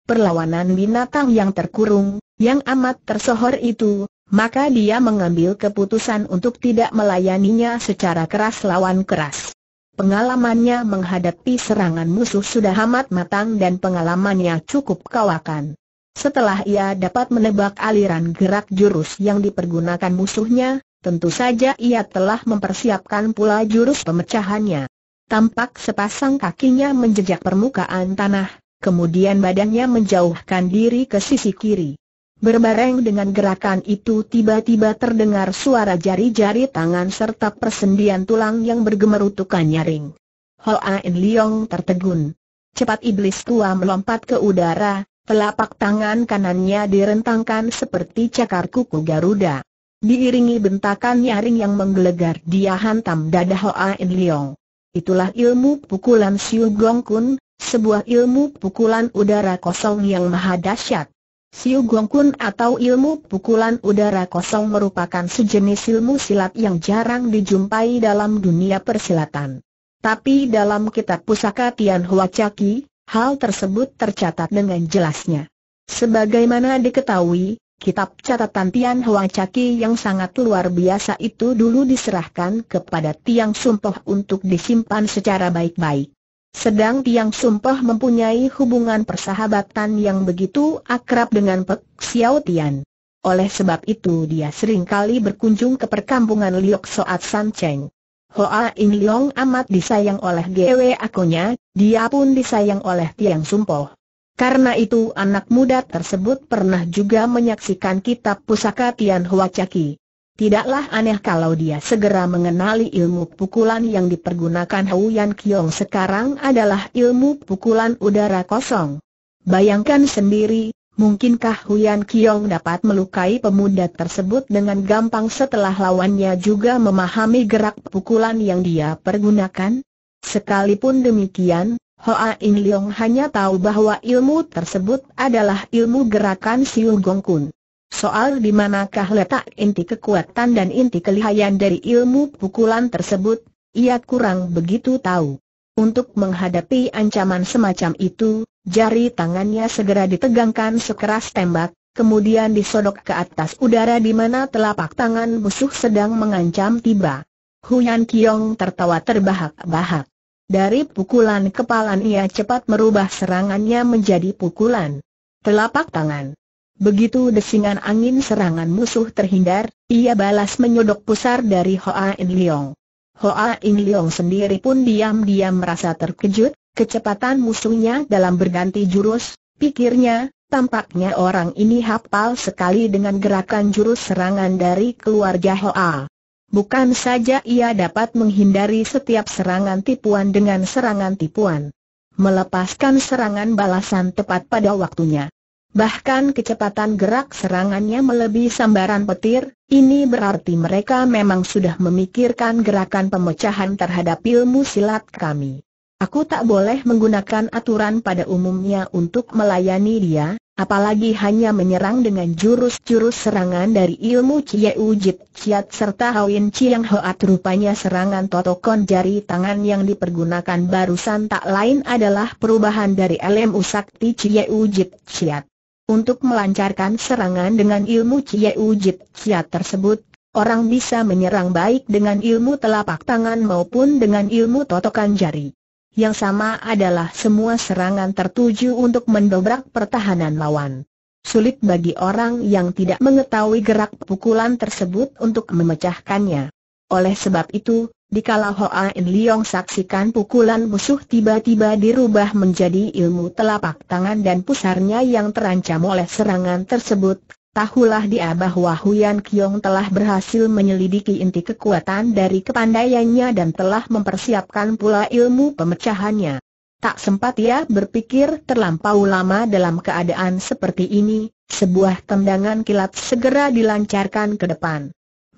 perlawanan binatang yang terkurung, yang amat tersohor itu, maka dia mengambil keputusan untuk tidak melayaninya secara keras lawan keras. Pengalamannya menghadapi serangan musuh sudah amat matang dan pengalamannya cukup kawakan. Setelah ia dapat menebak aliran gerak jurus yang dipergunakan musuhnya, tentu saja ia telah mempersiapkan pula jurus pemecahannya. Tampak sepasang kakinya menjejak permukaan tanah, kemudian badannya menjauhkan diri ke sisi kiri. Berbareng dengan gerakan itu tiba-tiba terdengar suara jari-jari tangan serta persendian tulang yang bergemerutukan nyaring. Ain Liong tertegun. Cepat iblis tua melompat ke udara, telapak tangan kanannya direntangkan seperti cakar kuku Garuda. Diiringi bentakan nyaring yang menggelegar dia hantam dada Ain Liong. Itulah ilmu pukulan Siu Gong Kun, sebuah ilmu pukulan udara kosong yang maha dahsyat. Siu Gongkun atau ilmu pukulan udara kosong merupakan sejenis ilmu silat yang jarang dijumpai dalam dunia persilatan. Tapi dalam kitab pusaka Tian Hua Chaki, hal tersebut tercatat dengan jelasnya. Sebagaimana diketahui, kitab catatan Tian Hua Chaki yang sangat luar biasa itu dulu diserahkan kepada Tiang Sumpoh untuk disimpan secara baik-baik. Sedang Tiang Sumpah mempunyai hubungan persahabatan yang begitu akrab dengan Pek Xiao Tian. Oleh sebab itu dia sering kali berkunjung ke perkampungan Liok Soat San Cheng. Hoa In Leong amat disayang oleh GW akonya, dia pun disayang oleh Tiang Sumpah. Karena itu anak muda tersebut pernah juga menyaksikan kitab pusaka Tian Hua Chaki. Tidaklah aneh kalau dia segera mengenali ilmu pukulan yang dipergunakan Hou Yan Kiong sekarang adalah ilmu pukulan udara kosong. Bayangkan sendiri, mungkinkah Hou Yan Kiong dapat melukai pemuda tersebut dengan gampang setelah lawannya juga memahami gerak pukulan yang dia pergunakan? Sekalipun demikian, Hoa In Leong hanya tahu bahwa ilmu tersebut adalah ilmu gerakan Siu Gong Kun. Soal di manakah letak inti kekuatan dan inti kelihayan dari ilmu pukulan tersebut, ia kurang begitu tahu. Untuk menghadapi ancaman semacam itu, jari tangannya segera ditegangkan sekeras tembak, kemudian disodok ke atas udara di mana telapak tangan musuh sedang mengancam tiba. Huyan Kiong tertawa terbahak-bahak. Dari pukulan kepalan ia cepat merubah serangannya menjadi pukulan telapak tangan. Begitu desingan angin serangan musuh terhindar, ia balas menyodok pusar dari Hoa In Leong. Hoa In Leong sendiri pun diam-diam merasa terkejut, kecepatan musuhnya dalam berganti jurus, pikirnya, tampaknya orang ini hafal sekali dengan gerakan jurus serangan dari keluarga Hoa. Bukan saja ia dapat menghindari setiap serangan tipuan dengan serangan tipuan. Melepaskan serangan balasan tepat pada waktunya. Bahkan kecepatan gerak serangannya melebihi sambaran petir, ini berarti mereka memang sudah memikirkan gerakan pemecahan terhadap ilmu silat kami. Aku tak boleh menggunakan aturan pada umumnya untuk melayani dia, apalagi hanya menyerang dengan jurus-jurus serangan dari ilmu Chieu Ujit Chiat serta Hawin Chiang Hoat rupanya serangan totokon jari tangan yang dipergunakan barusan tak lain adalah perubahan dari LMU Sakti Chieu Ujit Chiat. Untuk melancarkan serangan dengan ilmu Cie Ujit Cia tersebut, orang bisa menyerang baik dengan ilmu telapak tangan maupun dengan ilmu totokan jari. Yang sama adalah semua serangan tertuju untuk mendobrak pertahanan lawan. Sulit bagi orang yang tidak mengetahui gerak pukulan tersebut untuk memecahkannya. Oleh sebab itu, di Hoa In Leong saksikan pukulan musuh tiba-tiba dirubah menjadi ilmu telapak tangan dan pusarnya yang terancam oleh serangan tersebut, tahulah dia bahwa Huyan Kiong telah berhasil menyelidiki inti kekuatan dari kepandaiannya dan telah mempersiapkan pula ilmu pemecahannya. Tak sempat ia berpikir terlampau lama dalam keadaan seperti ini, sebuah tendangan kilat segera dilancarkan ke depan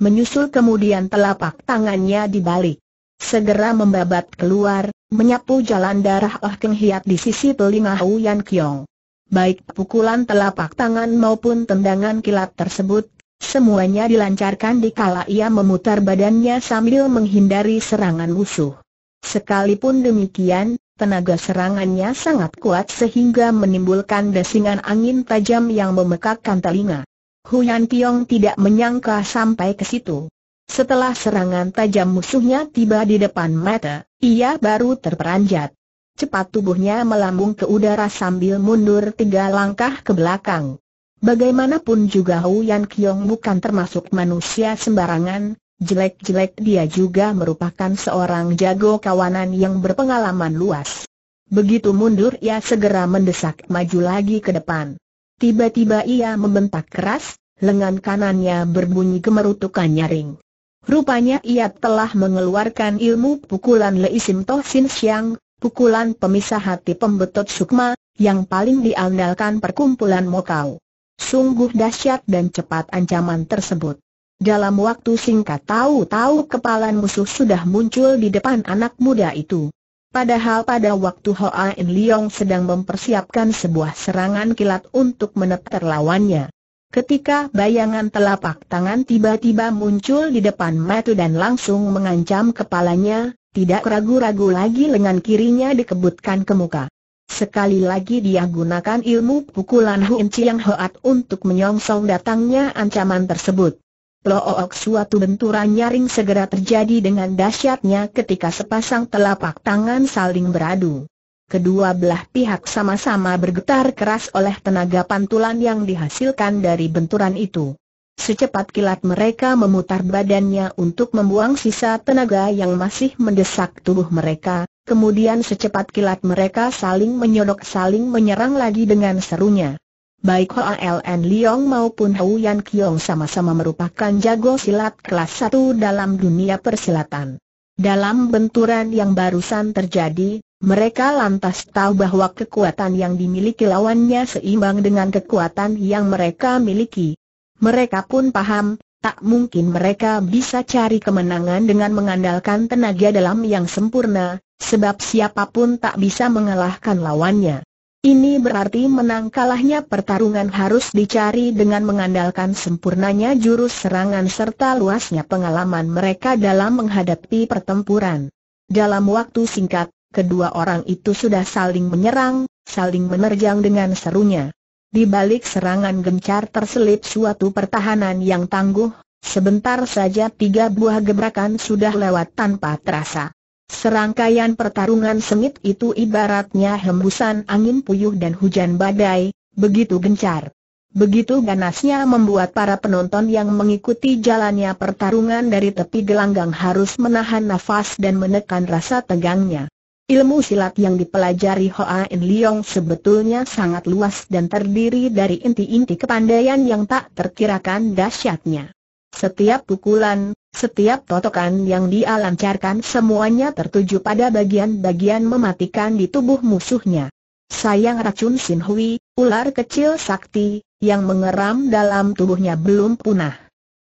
menyusul kemudian telapak tangannya dibalik. Segera membabat keluar, menyapu jalan darah Oh Keng Hiat di sisi telinga Yan Kiong. Baik pukulan telapak tangan maupun tendangan kilat tersebut, semuanya dilancarkan di kala ia memutar badannya sambil menghindari serangan musuh. Sekalipun demikian, tenaga serangannya sangat kuat sehingga menimbulkan desingan angin tajam yang memekakkan telinga. Huyan Piong tidak menyangka sampai ke situ. Setelah serangan tajam musuhnya tiba di depan mata, ia baru terperanjat. Cepat tubuhnya melambung ke udara sambil mundur tiga langkah ke belakang. Bagaimanapun juga Huyan Kiong bukan termasuk manusia sembarangan, jelek-jelek dia juga merupakan seorang jago kawanan yang berpengalaman luas. Begitu mundur ia segera mendesak maju lagi ke depan. Tiba-tiba ia membentak keras, lengan kanannya berbunyi kemerutukan nyaring. Rupanya ia telah mengeluarkan ilmu pukulan Leisim Toh Sin Siang, pukulan pemisah hati pembetot sukma, yang paling diandalkan perkumpulan Mokau. Sungguh dahsyat dan cepat ancaman tersebut. Dalam waktu singkat tahu-tahu kepala musuh sudah muncul di depan anak muda itu. Padahal pada waktu Hoa In Leong sedang mempersiapkan sebuah serangan kilat untuk menepter lawannya. Ketika bayangan telapak tangan tiba-tiba muncul di depan Matu dan langsung mengancam kepalanya, tidak ragu-ragu lagi lengan kirinya dikebutkan ke muka. Sekali lagi dia gunakan ilmu pukulan Huin Chiang Hoat untuk menyongsong datangnya ancaman tersebut. Plook suatu benturan nyaring segera terjadi dengan dahsyatnya ketika sepasang telapak tangan saling beradu. Kedua belah pihak sama-sama bergetar keras oleh tenaga pantulan yang dihasilkan dari benturan itu. Secepat kilat mereka memutar badannya untuk membuang sisa tenaga yang masih mendesak tubuh mereka, kemudian secepat kilat mereka saling menyodok saling menyerang lagi dengan serunya. Baik Hoa Ln maupun Hou Yan Kiong sama-sama merupakan jago silat kelas 1 dalam dunia persilatan. Dalam benturan yang barusan terjadi, mereka lantas tahu bahwa kekuatan yang dimiliki lawannya seimbang dengan kekuatan yang mereka miliki. Mereka pun paham, tak mungkin mereka bisa cari kemenangan dengan mengandalkan tenaga dalam yang sempurna, sebab siapapun tak bisa mengalahkan lawannya. Ini berarti menang kalahnya pertarungan harus dicari dengan mengandalkan sempurnanya jurus serangan serta luasnya pengalaman mereka dalam menghadapi pertempuran. Dalam waktu singkat, kedua orang itu sudah saling menyerang, saling menerjang dengan serunya. Di balik serangan gencar terselip suatu pertahanan yang tangguh, sebentar saja tiga buah gebrakan sudah lewat tanpa terasa. Serangkaian pertarungan sengit itu ibaratnya hembusan angin puyuh dan hujan badai, begitu gencar. Begitu ganasnya membuat para penonton yang mengikuti jalannya pertarungan dari tepi gelanggang harus menahan nafas dan menekan rasa tegangnya. Ilmu silat yang dipelajari Hoa In Leong sebetulnya sangat luas dan terdiri dari inti-inti kepandaian yang tak terkirakan dahsyatnya. Setiap pukulan, setiap totokan yang dia lancarkan semuanya tertuju pada bagian-bagian mematikan di tubuh musuhnya. Sayang racun Sinhui, ular kecil sakti, yang mengeram dalam tubuhnya belum punah.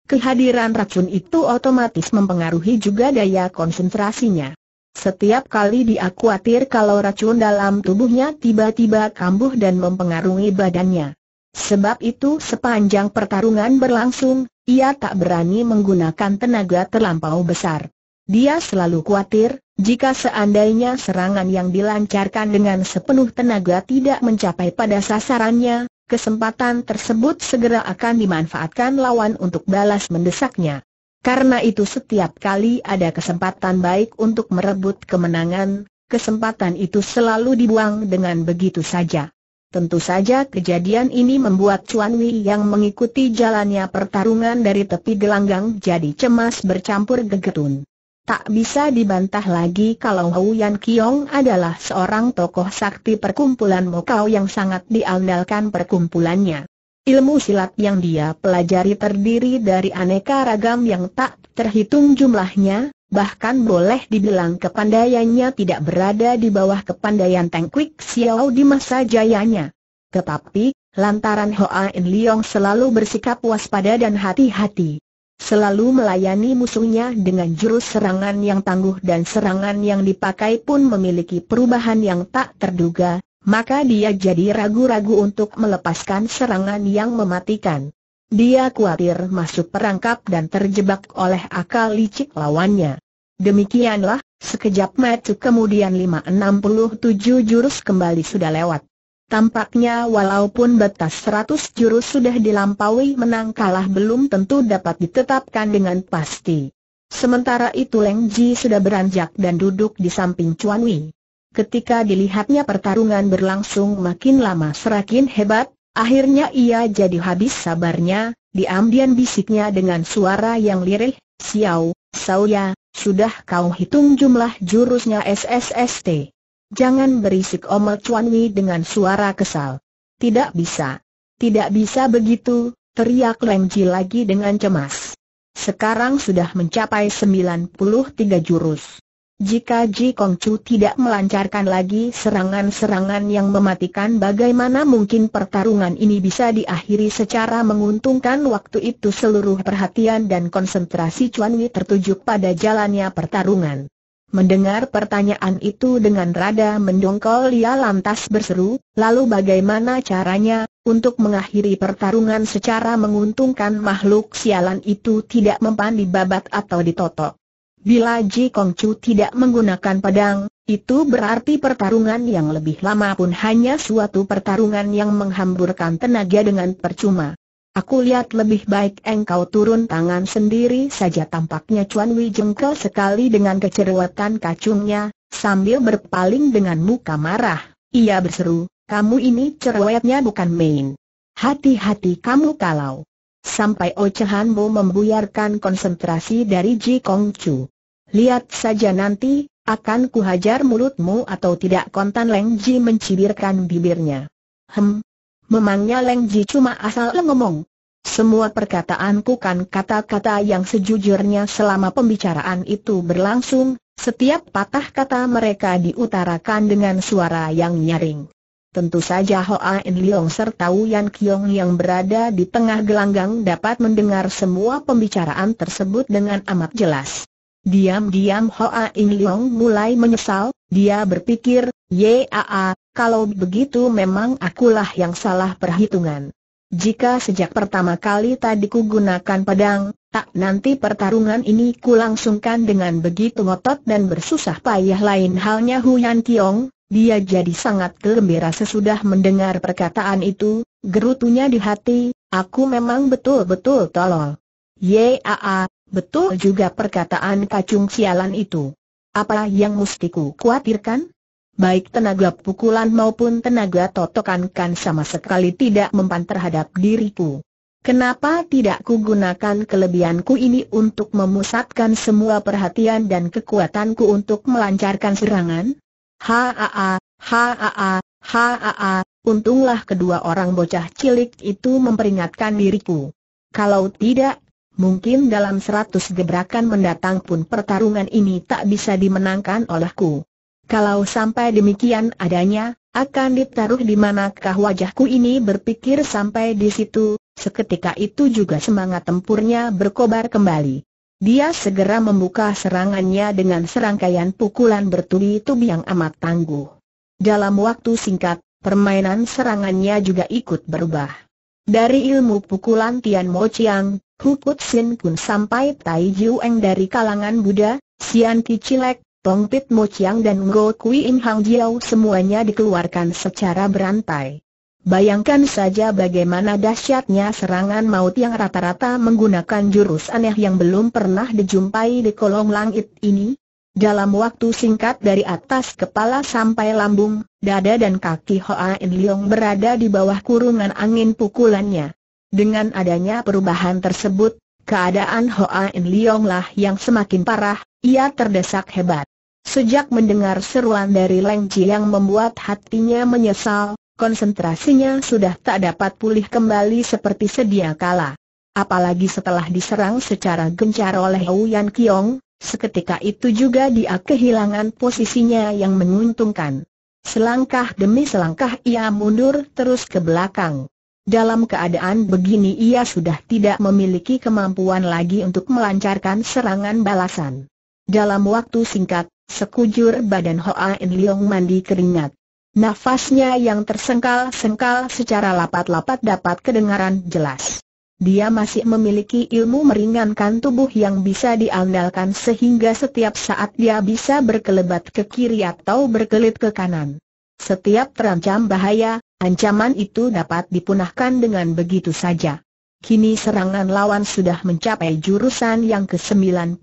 Kehadiran racun itu otomatis mempengaruhi juga daya konsentrasinya. Setiap kali dia khawatir kalau racun dalam tubuhnya tiba-tiba kambuh dan mempengaruhi badannya. Sebab itu sepanjang pertarungan berlangsung, ia tak berani menggunakan tenaga terlampau besar. Dia selalu khawatir, jika seandainya serangan yang dilancarkan dengan sepenuh tenaga tidak mencapai pada sasarannya, kesempatan tersebut segera akan dimanfaatkan lawan untuk balas mendesaknya. Karena itu setiap kali ada kesempatan baik untuk merebut kemenangan, kesempatan itu selalu dibuang dengan begitu saja. Tentu saja kejadian ini membuat Chuan Wei yang mengikuti jalannya pertarungan dari tepi gelanggang jadi cemas bercampur gegetun. Tak bisa dibantah lagi kalau Hou Yan Kiong adalah seorang tokoh sakti perkumpulan Mokau yang sangat diandalkan perkumpulannya. Ilmu silat yang dia pelajari terdiri dari aneka ragam yang tak terhitung jumlahnya, Bahkan boleh dibilang kepandaiannya tidak berada di bawah kepandaian Teng Kwik Xiao di masa jayanya. Tetapi, lantaran Hoa In Leong selalu bersikap waspada dan hati-hati. Selalu melayani musuhnya dengan jurus serangan yang tangguh dan serangan yang dipakai pun memiliki perubahan yang tak terduga, maka dia jadi ragu-ragu untuk melepaskan serangan yang mematikan. Dia khawatir masuk perangkap dan terjebak oleh akal licik lawannya. Demikianlah, sekejap mata kemudian 567 jurus kembali sudah lewat. Tampaknya walaupun batas 100 jurus sudah dilampaui menang kalah belum tentu dapat ditetapkan dengan pasti. Sementara itu Leng Ji sudah beranjak dan duduk di samping Chuan Wei. Ketika dilihatnya pertarungan berlangsung makin lama serakin hebat, Akhirnya ia jadi habis sabarnya, diambian bisiknya dengan suara yang lirih, "Siau, Sauya, sudah kau hitung jumlah jurusnya SSST. Jangan berisik omel Chuan Wei dengan suara kesal. Tidak bisa. Tidak bisa begitu, teriak Lengji lagi dengan cemas. Sekarang sudah mencapai 93 jurus. Jika Ji Kong Chu tidak melancarkan lagi serangan-serangan yang mematikan bagaimana mungkin pertarungan ini bisa diakhiri secara menguntungkan waktu itu seluruh perhatian dan konsentrasi Chuan Wei tertuju pada jalannya pertarungan. Mendengar pertanyaan itu dengan rada mendongkol ia lantas berseru, lalu bagaimana caranya, untuk mengakhiri pertarungan secara menguntungkan makhluk sialan itu tidak mempan di babat atau ditotok. Bila Ji Kong Chu tidak menggunakan pedang, itu berarti pertarungan yang lebih lama pun hanya suatu pertarungan yang menghamburkan tenaga dengan percuma. Aku lihat lebih baik engkau turun tangan sendiri saja tampaknya Chuan Wei jengkel sekali dengan kecerewetan kacungnya, sambil berpaling dengan muka marah. Ia berseru, kamu ini cerewetnya bukan main. Hati-hati kamu kalau sampai Ocehan Bo membuyarkan konsentrasi dari Ji Kong Chu. Lihat saja nanti, akan kuhajar mulutmu atau tidak kontan Leng Ji mencibirkan bibirnya. Hem. Memangnya Leng Ji cuma asal ngomong. Semua perkataanku kan kata-kata yang sejujurnya selama pembicaraan itu berlangsung, setiap patah kata mereka diutarakan dengan suara yang nyaring. Tentu saja Hoa En Leong serta Yan Kiong yang berada di tengah gelanggang dapat mendengar semua pembicaraan tersebut dengan amat jelas. Diam-diam Hoa In Leong mulai menyesal, dia berpikir, Yaa, kalau begitu memang akulah yang salah perhitungan. Jika sejak pertama kali tadi ku gunakan pedang, tak nanti pertarungan ini ku langsungkan dengan begitu ngotot dan bersusah payah lain halnya Yan Kiong, dia jadi sangat gembira sesudah mendengar perkataan itu, gerutunya di hati, aku memang betul-betul tolol. Yaa, Betul juga perkataan kacung sialan itu. Apa yang mesti ku khawatirkan? Baik tenaga pukulan maupun tenaga totokan kan sama sekali tidak mempan terhadap diriku. Kenapa tidak ku gunakan kelebihanku ini untuk memusatkan semua perhatian dan kekuatanku untuk melancarkan serangan? Haa, haa, haa, untunglah kedua orang bocah cilik itu memperingatkan diriku. Kalau tidak, Mungkin dalam seratus gebrakan mendatang pun pertarungan ini tak bisa dimenangkan olehku. Kalau sampai demikian adanya, akan ditaruh di manakah wajahku ini berpikir sampai di situ, seketika itu juga semangat tempurnya berkobar kembali. Dia segera membuka serangannya dengan serangkaian pukulan bertubi-tubi yang amat tangguh. Dalam waktu singkat, permainan serangannya juga ikut berubah. Dari ilmu pukulan Tian Mo Chiang, Hukut Sin pun sampai Tai Jueng dari kalangan Buddha, Sian Ki Cilek, Tong Pit Mo Chiang dan Ngo Kui Im Hang Jiao semuanya dikeluarkan secara berantai. Bayangkan saja bagaimana dahsyatnya serangan maut yang rata-rata menggunakan jurus aneh yang belum pernah dijumpai di kolong langit ini. Dalam waktu singkat dari atas kepala sampai lambung, dada dan kaki Hoa In Leong berada di bawah kurungan angin pukulannya. Dengan adanya perubahan tersebut, keadaan Hoa In Leong lah yang semakin parah, ia terdesak hebat. Sejak mendengar seruan dari Leng Ji yang membuat hatinya menyesal, konsentrasinya sudah tak dapat pulih kembali seperti sedia kala. Apalagi setelah diserang secara gencar oleh Yan Kiong, seketika itu juga dia kehilangan posisinya yang menguntungkan. Selangkah demi selangkah ia mundur terus ke belakang. Dalam keadaan begini ia sudah tidak memiliki kemampuan lagi untuk melancarkan serangan balasan. Dalam waktu singkat, sekujur badan Hoa In Leong mandi keringat. Nafasnya yang tersengkal-sengkal secara lapat-lapat dapat kedengaran jelas. Dia masih memiliki ilmu meringankan tubuh yang bisa diandalkan sehingga setiap saat dia bisa berkelebat ke kiri atau berkelit ke kanan. Setiap terancam bahaya, ancaman itu dapat dipunahkan dengan begitu saja. Kini serangan lawan sudah mencapai jurusan yang ke-99.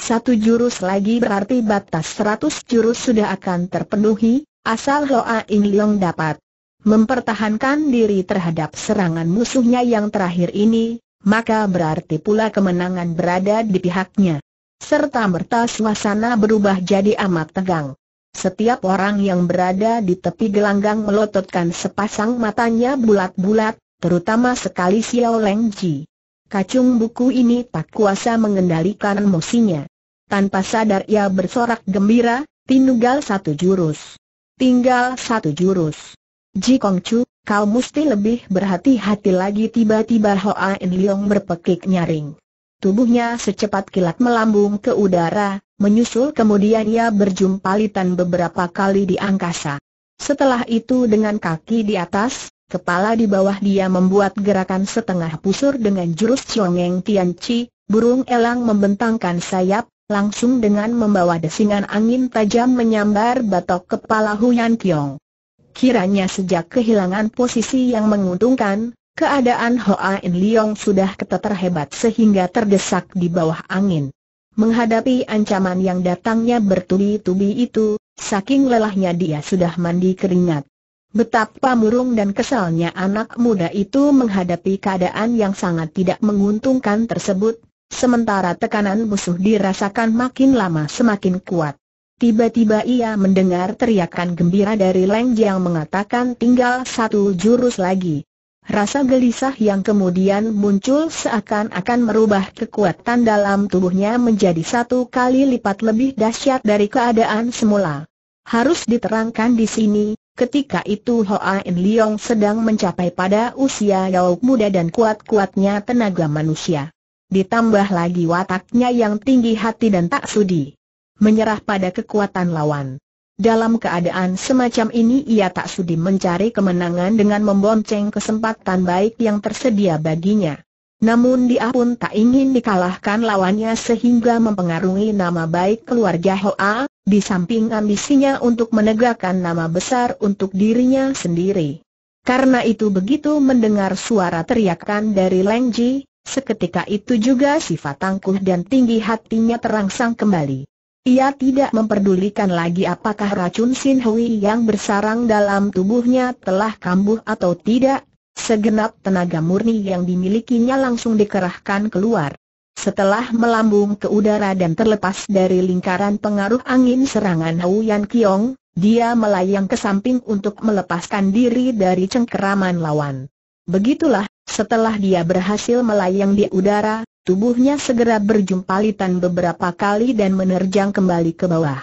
Satu jurus lagi berarti batas seratus jurus sudah akan terpenuhi, asal Loa In Leong dapat mempertahankan diri terhadap serangan musuhnya yang terakhir ini, maka berarti pula kemenangan berada di pihaknya. Serta merta suasana berubah jadi amat tegang. Setiap orang yang berada di tepi gelanggang melototkan sepasang matanya bulat-bulat, terutama sekali Xiao Leng Ji. Kacung buku ini tak kuasa mengendalikan emosinya. Tanpa sadar ia bersorak gembira, tinggal satu jurus. Tinggal satu jurus. Ji Chu, kau mesti lebih berhati-hati lagi tiba-tiba Hoa En Leong berpekik nyaring. Tubuhnya secepat kilat melambung ke udara, Menyusul kemudian ia berjumpa Litan beberapa kali di angkasa. Setelah itu dengan kaki di atas, kepala di bawah dia membuat gerakan setengah pusur dengan jurus Chongeng Tianci, burung elang membentangkan sayap, langsung dengan membawa desingan angin tajam menyambar batok kepala Huyan Kiong. Kiranya sejak kehilangan posisi yang menguntungkan, keadaan Hoa In Liong sudah keteter hebat sehingga terdesak di bawah angin. Menghadapi ancaman yang datangnya bertubi-tubi itu, saking lelahnya dia sudah mandi keringat. Betapa murung dan kesalnya anak muda itu menghadapi keadaan yang sangat tidak menguntungkan tersebut, sementara tekanan musuh dirasakan makin lama semakin kuat. Tiba-tiba ia mendengar teriakan gembira dari Leng yang mengatakan tinggal satu jurus lagi. Rasa gelisah yang kemudian muncul seakan-akan merubah kekuatan dalam tubuhnya menjadi satu kali lipat lebih dahsyat dari keadaan semula. Harus diterangkan di sini, ketika itu Hoa In Leong sedang mencapai pada usia yang muda dan kuat-kuatnya tenaga manusia. Ditambah lagi wataknya yang tinggi hati dan tak sudi menyerah pada kekuatan lawan. Dalam keadaan semacam ini ia tak sudi mencari kemenangan dengan membonceng kesempatan baik yang tersedia baginya. Namun dia pun tak ingin dikalahkan lawannya sehingga mempengaruhi nama baik keluarga Hoa, di samping ambisinya untuk menegakkan nama besar untuk dirinya sendiri. Karena itu begitu mendengar suara teriakan dari Leng Ji, seketika itu juga sifat tangguh dan tinggi hatinya terangsang kembali. Ia tidak memperdulikan lagi apakah racun Sin Hui yang bersarang dalam tubuhnya telah kambuh atau tidak, segenap tenaga murni yang dimilikinya langsung dikerahkan keluar. Setelah melambung ke udara dan terlepas dari lingkaran pengaruh angin serangan Hou Yan Kiong, dia melayang ke samping untuk melepaskan diri dari cengkeraman lawan. Begitulah setelah dia berhasil melayang di udara, tubuhnya segera berjumpa berjumpalitan beberapa kali dan menerjang kembali ke bawah.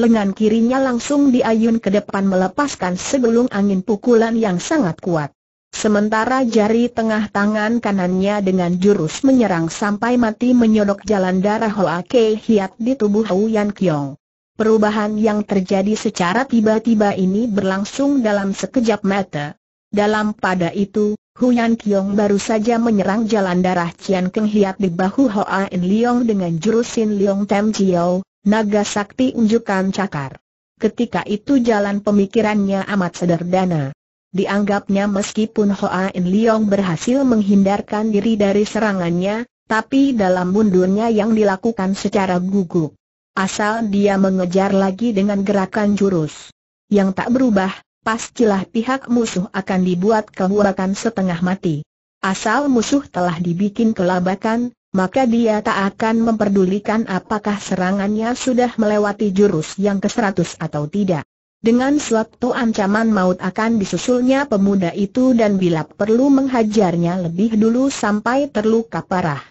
Lengan kirinya langsung diayun ke depan melepaskan segelung angin pukulan yang sangat kuat. Sementara jari tengah tangan kanannya dengan jurus menyerang sampai mati menyodok jalan darah Hoa Kei Hiat di tubuh Yan Kiong. Perubahan yang terjadi secara tiba-tiba ini berlangsung dalam sekejap mata, dalam pada itu, Huyan Kiong baru saja menyerang jalan darah Cian Keng Hiat di bahu Hoa In Leong dengan jurusin Leong Tem Jiao, naga sakti unjukan cakar. Ketika itu jalan pemikirannya amat sederhana. Dianggapnya meskipun Hoa In Leong berhasil menghindarkan diri dari serangannya, tapi dalam mundurnya yang dilakukan secara gugup. Asal dia mengejar lagi dengan gerakan jurus yang tak berubah, pastilah pihak musuh akan dibuat kehurakan setengah mati. Asal musuh telah dibikin kelabakan, maka dia tak akan memperdulikan apakah serangannya sudah melewati jurus yang ke-100 atau tidak. Dengan suatu ancaman maut akan disusulnya pemuda itu dan bila perlu menghajarnya lebih dulu sampai terluka parah.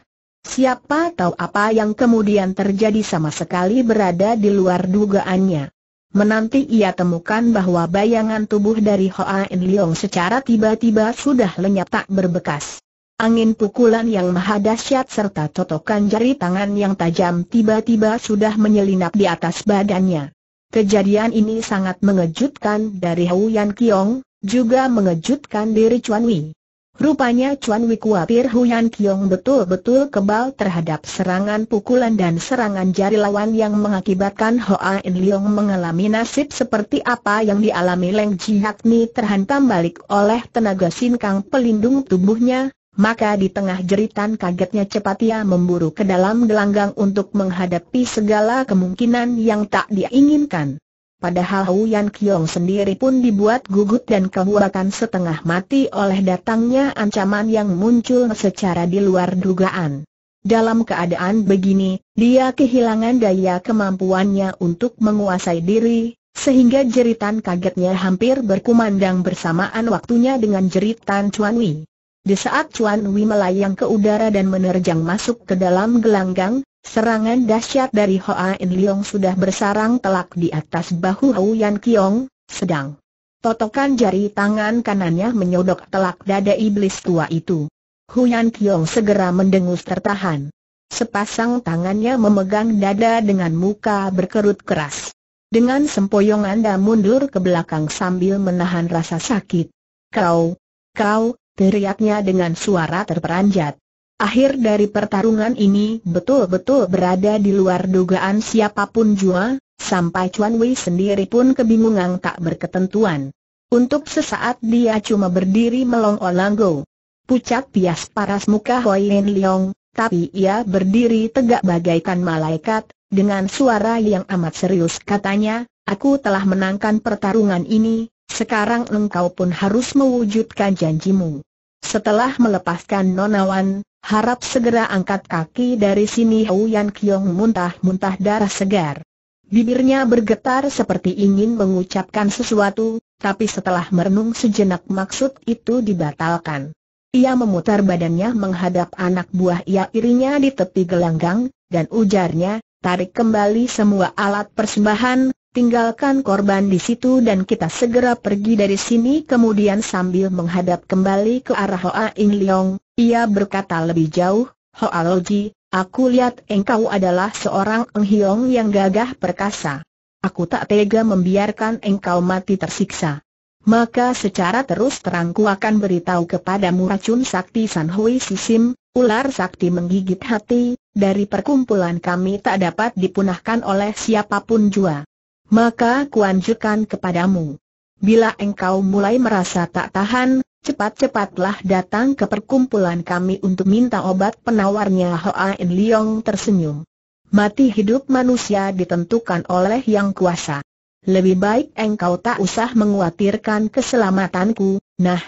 Siapa tahu apa yang kemudian terjadi sama sekali berada di luar dugaannya. Menanti ia temukan bahwa bayangan tubuh dari Hoa En Leong secara tiba-tiba sudah lenyap tak berbekas. Angin pukulan yang maha dahsyat serta cotokan jari tangan yang tajam tiba-tiba sudah menyelinap di atas badannya. Kejadian ini sangat mengejutkan dari Hou Yan Kiong, juga mengejutkan diri Chuan Wei. Rupanya Chuan Wikuapir Huyan Kiong betul-betul kebal terhadap serangan pukulan dan serangan jari lawan yang mengakibatkan Hoa In Leong mengalami nasib seperti apa yang dialami Leng Ji Hakni terhantam balik oleh tenaga sinkang pelindung tubuhnya, maka di tengah jeritan kagetnya cepat ia memburu ke dalam gelanggang untuk menghadapi segala kemungkinan yang tak diinginkan. Padahal Huyan Kiong sendiri pun dibuat gugut dan kebuakan setengah mati oleh datangnya ancaman yang muncul secara di luar dugaan. Dalam keadaan begini, dia kehilangan daya kemampuannya untuk menguasai diri, sehingga jeritan kagetnya hampir berkumandang bersamaan waktunya dengan jeritan Chuan Wei. Di saat Chuan Wei melayang ke udara dan menerjang masuk ke dalam gelanggang, Serangan dahsyat dari Hoa In Leong sudah bersarang telak di atas bahu Hou Yan Kiong, sedang totokan jari tangan kanannya menyodok telak dada iblis tua itu. Yan Kiong segera mendengus tertahan. Sepasang tangannya memegang dada dengan muka berkerut keras. Dengan sempoyongan Anda mundur ke belakang sambil menahan rasa sakit. Kau, kau, teriaknya dengan suara terperanjat. Akhir dari pertarungan ini betul-betul berada di luar dugaan siapapun jua, sampai Chuan Wei sendiri pun kebingungan tak berketentuan. Untuk sesaat dia cuma berdiri melongo-langgo. Pucat pias paras muka Hoi Lin Leong, tapi ia berdiri tegak bagaikan malaikat, dengan suara yang amat serius katanya, aku telah menangkan pertarungan ini, sekarang engkau pun harus mewujudkan janjimu. Setelah melepaskan nonawan, harap segera angkat kaki dari sini Huyan Kiong muntah-muntah darah segar. Bibirnya bergetar seperti ingin mengucapkan sesuatu, tapi setelah merenung sejenak maksud itu dibatalkan. Ia memutar badannya menghadap anak buah ia irinya di tepi gelanggang, dan ujarnya, tarik kembali semua alat persembahan, tinggalkan korban di situ dan kita segera pergi dari sini kemudian sambil menghadap kembali ke arah Hoa In Leong, ia berkata lebih jauh, Hoaloji, aku lihat engkau adalah seorang enghiong yang gagah perkasa. Aku tak tega membiarkan engkau mati tersiksa. Maka secara terus terang ku akan beritahu kepadamu racun sakti Sanhui Sisim, ular sakti menggigit hati, dari perkumpulan kami tak dapat dipunahkan oleh siapapun jua. Maka kuanjurkan kepadamu. Bila engkau mulai merasa tak tahan, cepat-cepatlah datang ke perkumpulan kami untuk minta obat penawarnya Hoa In Leong tersenyum. Mati hidup manusia ditentukan oleh yang kuasa. Lebih baik engkau tak usah menguatirkan keselamatanku, nah.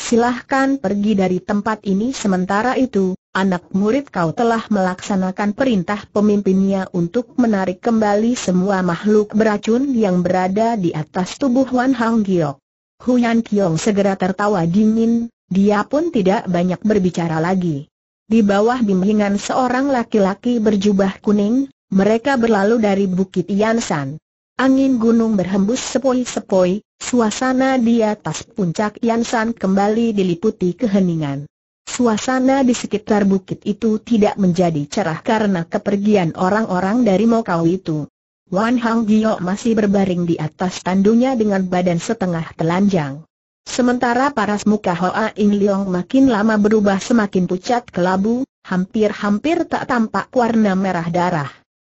Silahkan pergi dari tempat ini sementara itu, anak murid kau telah melaksanakan perintah pemimpinnya untuk menarik kembali semua makhluk beracun yang berada di atas tubuh Wan Hang Giok. Huyan Kiong segera tertawa dingin, dia pun tidak banyak berbicara lagi. Di bawah bimbingan seorang laki-laki berjubah kuning, mereka berlalu dari Bukit Yansan. Angin gunung berhembus sepoi-sepoi, suasana di atas puncak Yansan kembali diliputi keheningan. Suasana di sekitar bukit itu tidak menjadi cerah karena kepergian orang-orang dari Mokau itu. Wan Hang Giok masih berbaring di atas tandunya dengan badan setengah telanjang. Sementara paras muka Hoa In Leong makin lama berubah semakin pucat kelabu, hampir-hampir tak tampak warna merah darah.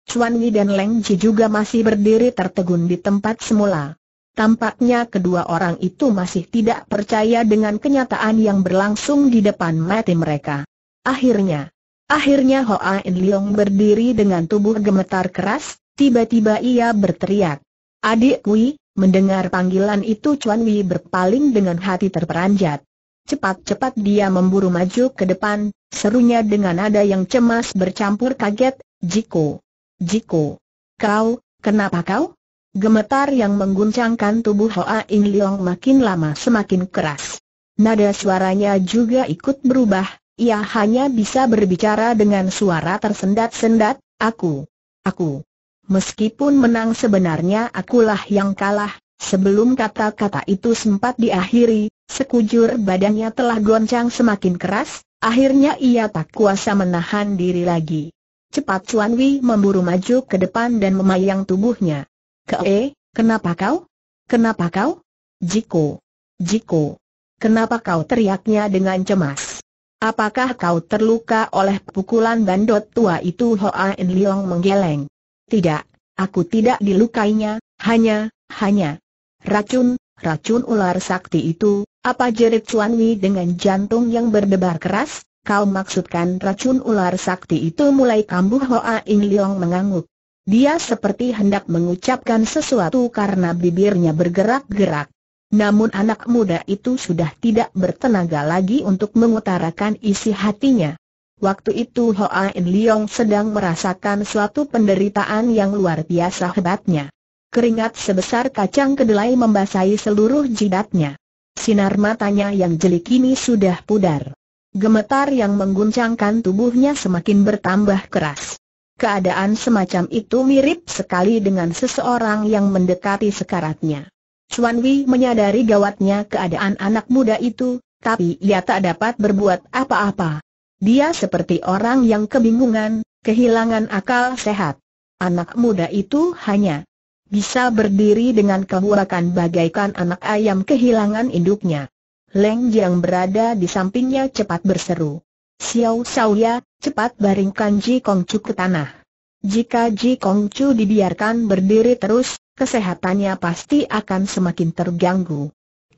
Chuan Yi dan Leng Ji juga masih berdiri tertegun di tempat semula. Tampaknya kedua orang itu masih tidak percaya dengan kenyataan yang berlangsung di depan mati mereka. Akhirnya, akhirnya Hoa In Leong berdiri dengan tubuh gemetar keras, Tiba-tiba ia berteriak. Adik Kui, mendengar panggilan itu Chuan Wei berpaling dengan hati terperanjat. Cepat-cepat dia memburu maju ke depan, serunya dengan nada yang cemas bercampur kaget, Jiko. Jiko. Kau, kenapa kau? Gemetar yang mengguncangkan tubuh Hoa In Leong makin lama semakin keras. Nada suaranya juga ikut berubah, ia hanya bisa berbicara dengan suara tersendat-sendat, aku. Aku. Meskipun menang sebenarnya akulah yang kalah, sebelum kata-kata itu sempat diakhiri, sekujur badannya telah goncang semakin keras, akhirnya ia tak kuasa menahan diri lagi. Cepat Chuan Wei memburu maju ke depan dan memayang tubuhnya. Ke Kee, kenapa kau? Kenapa kau? Jiko. Jiko. Kenapa kau teriaknya dengan cemas? Apakah kau terluka oleh pukulan bandot tua itu Hoa En Leong menggeleng. Tidak, aku tidak dilukainya, hanya, hanya. Racun, racun ular sakti itu, apa jerit Chuan Wei dengan jantung yang berdebar keras? Kau maksudkan racun ular sakti itu mulai kambuh Hoa In Leong mengangguk. Dia seperti hendak mengucapkan sesuatu karena bibirnya bergerak-gerak. Namun anak muda itu sudah tidak bertenaga lagi untuk mengutarakan isi hatinya. Waktu itu Hoa In Leong sedang merasakan suatu penderitaan yang luar biasa hebatnya. Keringat sebesar kacang kedelai membasahi seluruh jidatnya. Sinar matanya yang jeli kini sudah pudar. Gemetar yang mengguncangkan tubuhnya semakin bertambah keras. Keadaan semacam itu mirip sekali dengan seseorang yang mendekati sekaratnya. Chuan Wei menyadari gawatnya keadaan anak muda itu, tapi ia tak dapat berbuat apa-apa. Dia seperti orang yang kebingungan, kehilangan akal sehat. Anak muda itu hanya bisa berdiri dengan kehurakan bagaikan anak ayam kehilangan induknya. Leng yang berada di sampingnya cepat berseru. Xiao Xiaoya, cepat baringkan Ji Kongcu ke tanah. Jika Ji Kongcu dibiarkan berdiri terus, kesehatannya pasti akan semakin terganggu.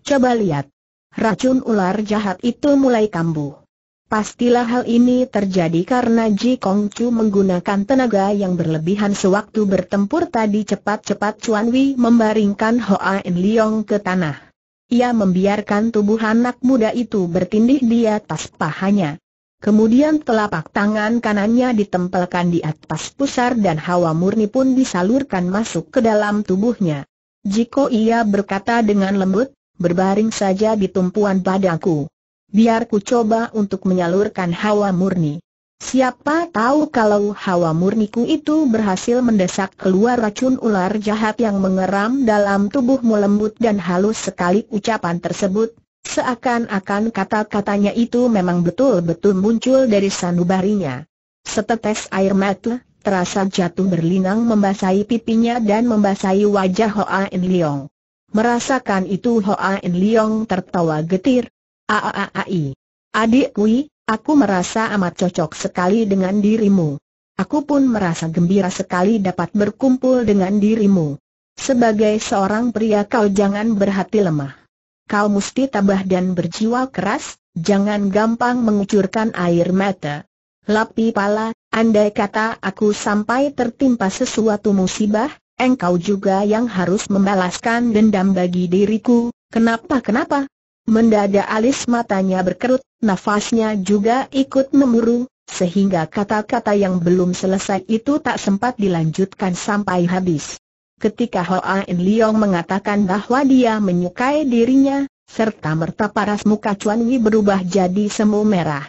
Coba lihat. Racun ular jahat itu mulai kambuh. Pastilah hal ini terjadi karena Ji Kong Chu menggunakan tenaga yang berlebihan sewaktu bertempur tadi cepat-cepat Chuan Wei membaringkan Hoa En Leong ke tanah. Ia membiarkan tubuh anak muda itu bertindih di atas pahanya. Kemudian telapak tangan kanannya ditempelkan di atas pusar dan hawa murni pun disalurkan masuk ke dalam tubuhnya. Jiko ia berkata dengan lembut, berbaring saja di tumpuan padaku biar ku coba untuk menyalurkan hawa murni. Siapa tahu kalau hawa murniku itu berhasil mendesak keluar racun ular jahat yang mengeram dalam tubuhmu lembut dan halus sekali ucapan tersebut, seakan-akan kata-katanya itu memang betul-betul muncul dari sanubarinya. Setetes air mata, terasa jatuh berlinang membasahi pipinya dan membasahi wajah Hoa In Leong. Merasakan itu Hoa In Leong tertawa getir, Aaai. Adik Kui, aku merasa amat cocok sekali dengan dirimu. Aku pun merasa gembira sekali dapat berkumpul dengan dirimu. Sebagai seorang pria kau jangan berhati lemah. Kau mesti tabah dan berjiwa keras, jangan gampang mengucurkan air mata. Lapi pala, andai kata aku sampai tertimpa sesuatu musibah, engkau juga yang harus membalaskan dendam bagi diriku, kenapa-kenapa? Mendadak alis matanya berkerut, nafasnya juga ikut memburu, sehingga kata-kata yang belum selesai itu tak sempat dilanjutkan sampai habis. Ketika Hoa En Liong mengatakan bahwa dia menyukai dirinya, serta merta paras muka Chuan Yi berubah jadi semu merah.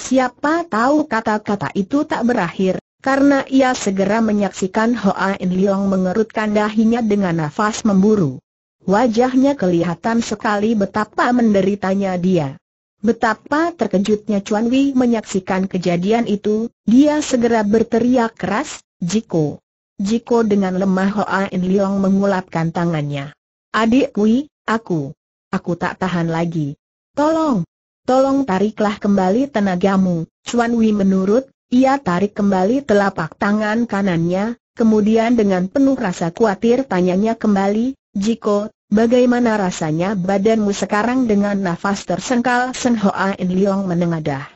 Siapa tahu kata-kata itu tak berakhir, karena ia segera menyaksikan Hoa En Liong mengerutkan dahinya dengan nafas memburu. Wajahnya kelihatan sekali betapa menderitanya dia. Betapa terkejutnya Chuan Wei menyaksikan kejadian itu, dia segera berteriak keras, Jiko. Jiko dengan lemah Hoa In Liang mengulapkan tangannya. Adik Wei, aku. Aku tak tahan lagi. Tolong. Tolong tariklah kembali tenagamu. Chuan Wei menurut, ia tarik kembali telapak tangan kanannya, kemudian dengan penuh rasa khawatir tanyanya kembali, Jiko, bagaimana rasanya badanmu sekarang dengan nafas tersengkal Sen Hoa In Leong menengadah.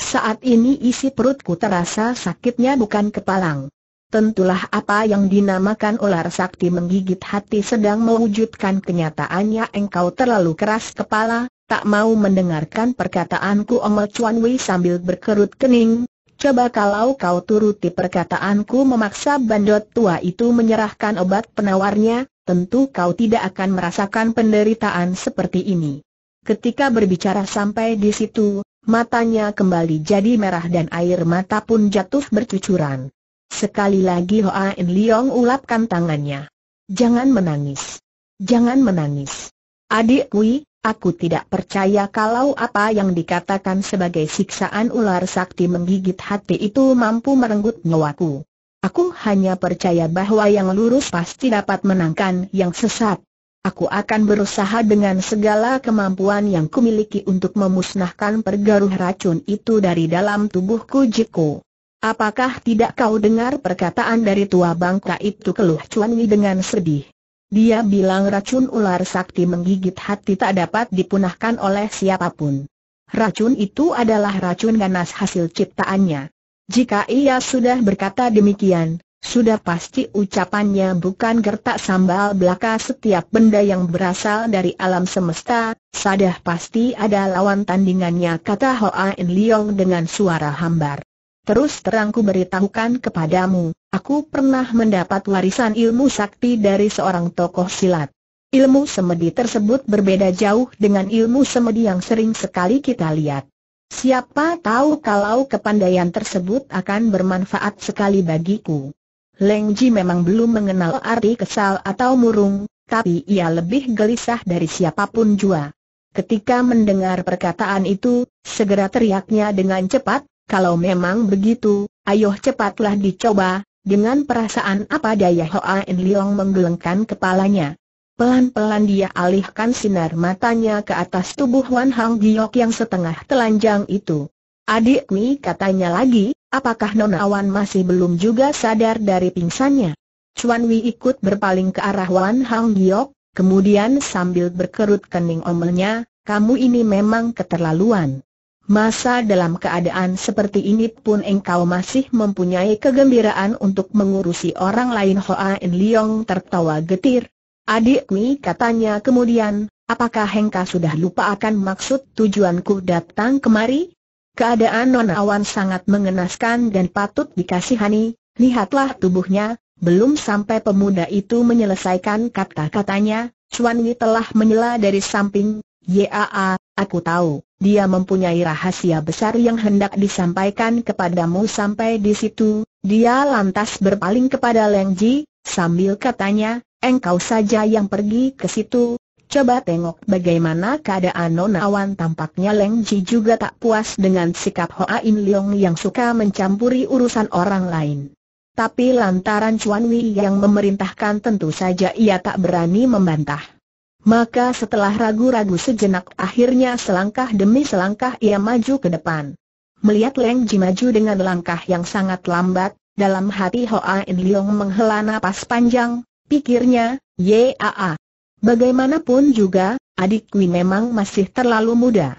Saat ini isi perutku terasa sakitnya bukan kepalang. Tentulah apa yang dinamakan ular sakti menggigit hati sedang mewujudkan kenyataannya engkau terlalu keras kepala, tak mau mendengarkan perkataanku Omel Chuan Wei sambil berkerut kening. Coba kalau kau turuti perkataanku memaksa bandot tua itu menyerahkan obat penawarnya, tentu kau tidak akan merasakan penderitaan seperti ini. Ketika berbicara sampai di situ, matanya kembali jadi merah dan air mata pun jatuh bercucuran. Sekali lagi Hoa In Leong ulapkan tangannya. Jangan menangis. Jangan menangis. Adik Kui, aku tidak percaya kalau apa yang dikatakan sebagai siksaan ular sakti menggigit hati itu mampu merenggut nyawaku. Aku hanya percaya bahwa yang lurus pasti dapat menangkan yang sesat. Aku akan berusaha dengan segala kemampuan yang kumiliki untuk memusnahkan pergaruh racun itu dari dalam tubuhku Jiko. Apakah tidak kau dengar perkataan dari tua bangka itu keluh Yi dengan sedih? Dia bilang racun ular sakti menggigit hati tak dapat dipunahkan oleh siapapun. Racun itu adalah racun ganas hasil ciptaannya. Jika ia sudah berkata demikian, sudah pasti ucapannya bukan gertak sambal belaka setiap benda yang berasal dari alam semesta, sadah pasti ada lawan tandingannya kata Hoa In Leong dengan suara hambar. Terus terangku beritahukan kepadamu, aku pernah mendapat warisan ilmu sakti dari seorang tokoh silat. Ilmu semedi tersebut berbeda jauh dengan ilmu semedi yang sering sekali kita lihat. Siapa tahu kalau kepandaian tersebut akan bermanfaat sekali bagiku. Leng Ji memang belum mengenal arti kesal atau murung, tapi ia lebih gelisah dari siapapun jua. Ketika mendengar perkataan itu, segera teriaknya dengan cepat, kalau memang begitu, ayo cepatlah dicoba, dengan perasaan apa daya Hoa En Leong menggelengkan kepalanya. Pelan-pelan dia alihkan sinar matanya ke atas tubuh Wan Hang Giok yang setengah telanjang itu. Adik Mi katanya lagi, apakah Nona Wan masih belum juga sadar dari pingsannya? Chuan Wei ikut berpaling ke arah Wan Hang Giok, kemudian sambil berkerut kening omelnya, kamu ini memang keterlaluan. Masa dalam keadaan seperti ini pun engkau masih mempunyai kegembiraan untuk mengurusi orang lain Hoa In Liong tertawa getir, Adik Mi katanya kemudian, apakah Hengka sudah lupa akan maksud tujuanku datang kemari? Keadaan Nona Awan sangat mengenaskan dan patut dikasihani, lihatlah tubuhnya, belum sampai pemuda itu menyelesaikan kata-katanya, Chuan Yi telah menyela dari samping, Yaa, aku tahu, dia mempunyai rahasia besar yang hendak disampaikan kepadamu sampai di situ. Dia lantas berpaling kepada Leng Ji, sambil katanya, Engkau saja yang pergi ke situ, coba tengok bagaimana keadaan Nona Awan tampaknya Leng Ji juga tak puas dengan sikap Hoa In Leong yang suka mencampuri urusan orang lain. Tapi lantaran Chuan Wei yang memerintahkan tentu saja ia tak berani membantah. Maka setelah ragu-ragu sejenak akhirnya selangkah demi selangkah ia maju ke depan. Melihat Leng Ji maju dengan langkah yang sangat lambat, dalam hati Hoa In Leong menghela napas panjang, pikirnya, Yaa. Bagaimanapun juga, adikku memang masih terlalu muda.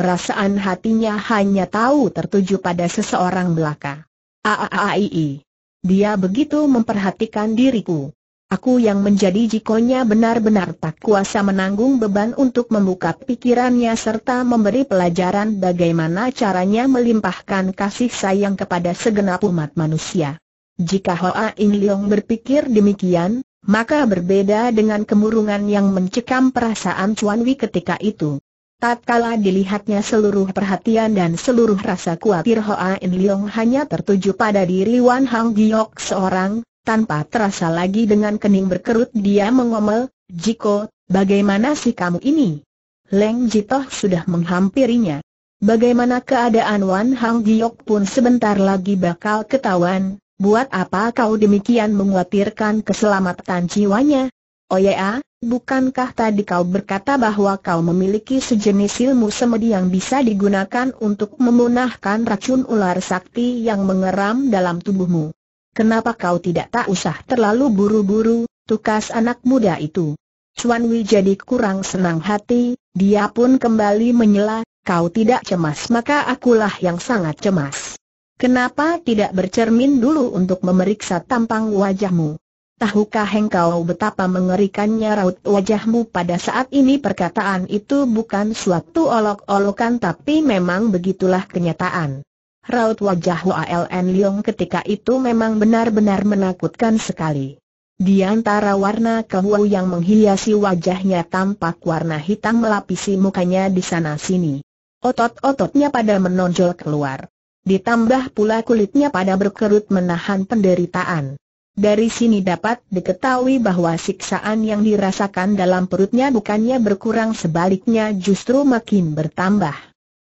Perasaan hatinya hanya tahu tertuju pada seseorang belaka. Aaaii. Dia begitu memperhatikan diriku. Aku yang menjadi jikonya benar-benar tak kuasa menanggung beban untuk membuka pikirannya serta memberi pelajaran bagaimana caranya melimpahkan kasih sayang kepada segenap umat manusia. Jika Hoa In Leong berpikir demikian, maka berbeda dengan kemurungan yang mencekam perasaan Chuan Wei ketika itu. Tatkala dilihatnya seluruh perhatian dan seluruh rasa kuatir Hoa In Leong hanya tertuju pada diri Wan Hang Giok seorang, tanpa terasa lagi dengan kening berkerut dia mengomel, Jiko, bagaimana sih kamu ini? Leng Jitoh sudah menghampirinya. Bagaimana keadaan Wan Hang Giok pun sebentar lagi bakal ketahuan, Buat apa kau demikian menguatirkan keselamatan jiwanya? Oh ya, bukankah tadi kau berkata bahwa kau memiliki sejenis ilmu semedi yang bisa digunakan untuk memunahkan racun ular sakti yang mengeram dalam tubuhmu? Kenapa kau tidak tak usah terlalu buru-buru, tukas anak muda itu? Chuan Wei jadi kurang senang hati, dia pun kembali menyela, kau tidak cemas maka akulah yang sangat cemas. Kenapa tidak bercermin dulu untuk memeriksa tampang wajahmu? Tahukah engkau betapa mengerikannya raut wajahmu pada saat ini perkataan itu bukan suatu olok-olokan tapi memang begitulah kenyataan. Raut wajah Waln Leong ketika itu memang benar-benar menakutkan sekali. Di antara warna kehuau yang menghiasi wajahnya tampak warna hitam melapisi mukanya di sana-sini. Otot-ototnya pada menonjol keluar. Ditambah pula kulitnya pada berkerut menahan penderitaan. Dari sini dapat diketahui bahwa siksaan yang dirasakan dalam perutnya bukannya berkurang sebaliknya justru makin bertambah.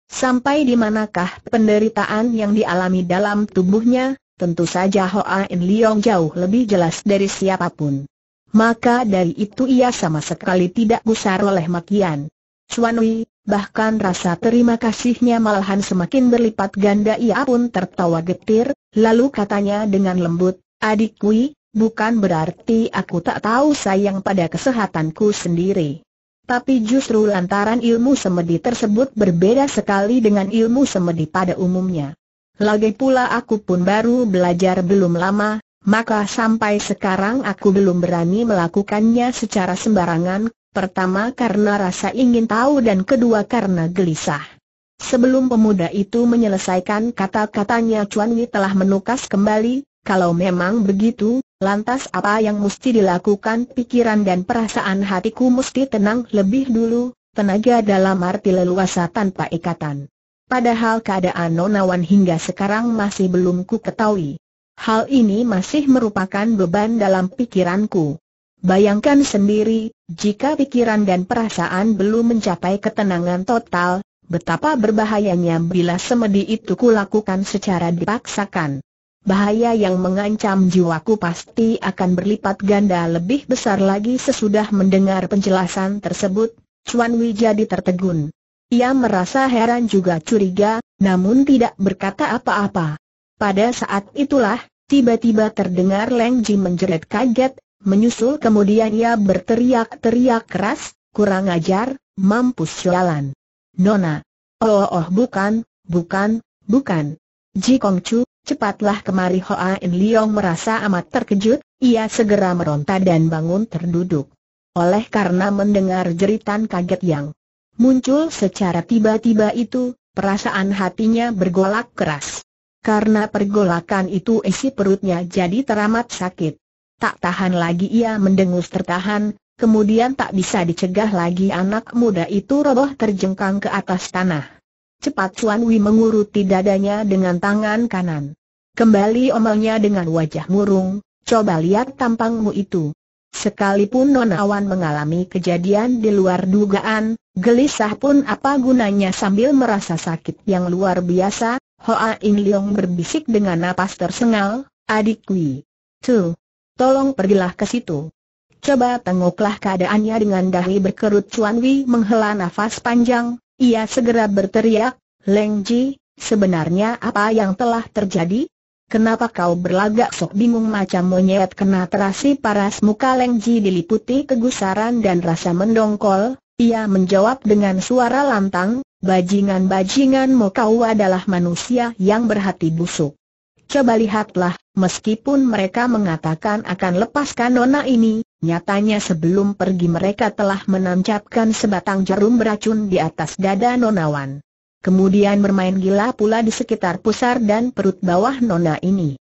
Sampai di manakah penderitaan yang dialami dalam tubuhnya, tentu saja Hoa In Leong jauh lebih jelas dari siapapun. Maka dari itu ia sama sekali tidak gusar oleh makian. Chuan Wei bahkan rasa terima kasihnya malahan semakin berlipat ganda ia pun tertawa getir, lalu katanya dengan lembut, adikku, bukan berarti aku tak tahu sayang pada kesehatanku sendiri. Tapi justru lantaran ilmu semedi tersebut berbeda sekali dengan ilmu semedi pada umumnya. Lagi pula aku pun baru belajar belum lama, maka sampai sekarang aku belum berani melakukannya secara sembarangan, Pertama karena rasa ingin tahu dan kedua karena gelisah. Sebelum pemuda itu menyelesaikan kata-katanya Chuan Yi telah menukas kembali, kalau memang begitu, lantas apa yang mesti dilakukan pikiran dan perasaan hatiku mesti tenang lebih dulu, tenaga dalam arti leluasa tanpa ikatan. Padahal keadaan Nonawan hingga sekarang masih belum ku ketahui. Hal ini masih merupakan beban dalam pikiranku. Bayangkan sendiri, jika pikiran dan perasaan belum mencapai ketenangan total, betapa berbahayanya bila semedi itu kulakukan secara dipaksakan. Bahaya yang mengancam jiwaku pasti akan berlipat ganda lebih besar lagi sesudah mendengar penjelasan tersebut, Chuan Wei jadi tertegun. Ia merasa heran juga curiga, namun tidak berkata apa-apa. Pada saat itulah, tiba-tiba terdengar Leng Ji menjerit kaget, Menyusul kemudian ia berteriak-teriak keras, kurang ajar, mampus sialan. Nona. Oh, oh, bukan, bukan, bukan. Ji Kong Chu, cepatlah kemari Hoa In Leong merasa amat terkejut, ia segera meronta dan bangun terduduk. Oleh karena mendengar jeritan kaget yang muncul secara tiba-tiba itu, perasaan hatinya bergolak keras. Karena pergolakan itu isi perutnya jadi teramat sakit. Tak tahan lagi ia mendengus tertahan, kemudian tak bisa dicegah lagi anak muda itu roboh terjengkang ke atas tanah. Cepat Chuan Wei menguruti dadanya dengan tangan kanan. Kembali omelnya dengan wajah murung, coba lihat tampangmu itu. Sekalipun Nona Awan mengalami kejadian di luar dugaan, gelisah pun apa gunanya sambil merasa sakit yang luar biasa, Hoa In Leong berbisik dengan napas tersengal, adik Wei. Tuh, tolong pergilah ke situ. Coba tengoklah keadaannya dengan dahi berkerut Chuan Wi menghela nafas panjang, ia segera berteriak, Leng Ji, sebenarnya apa yang telah terjadi? Kenapa kau berlagak sok bingung macam monyet kena terasi paras muka Leng Ji diliputi kegusaran dan rasa mendongkol? Ia menjawab dengan suara lantang, bajingan-bajingan mau kau adalah manusia yang berhati busuk. Coba lihatlah, Meskipun mereka mengatakan akan lepaskan nona ini, nyatanya sebelum pergi mereka telah menancapkan sebatang jarum beracun di atas dada nonawan. Kemudian bermain gila pula di sekitar pusar dan perut bawah nona ini.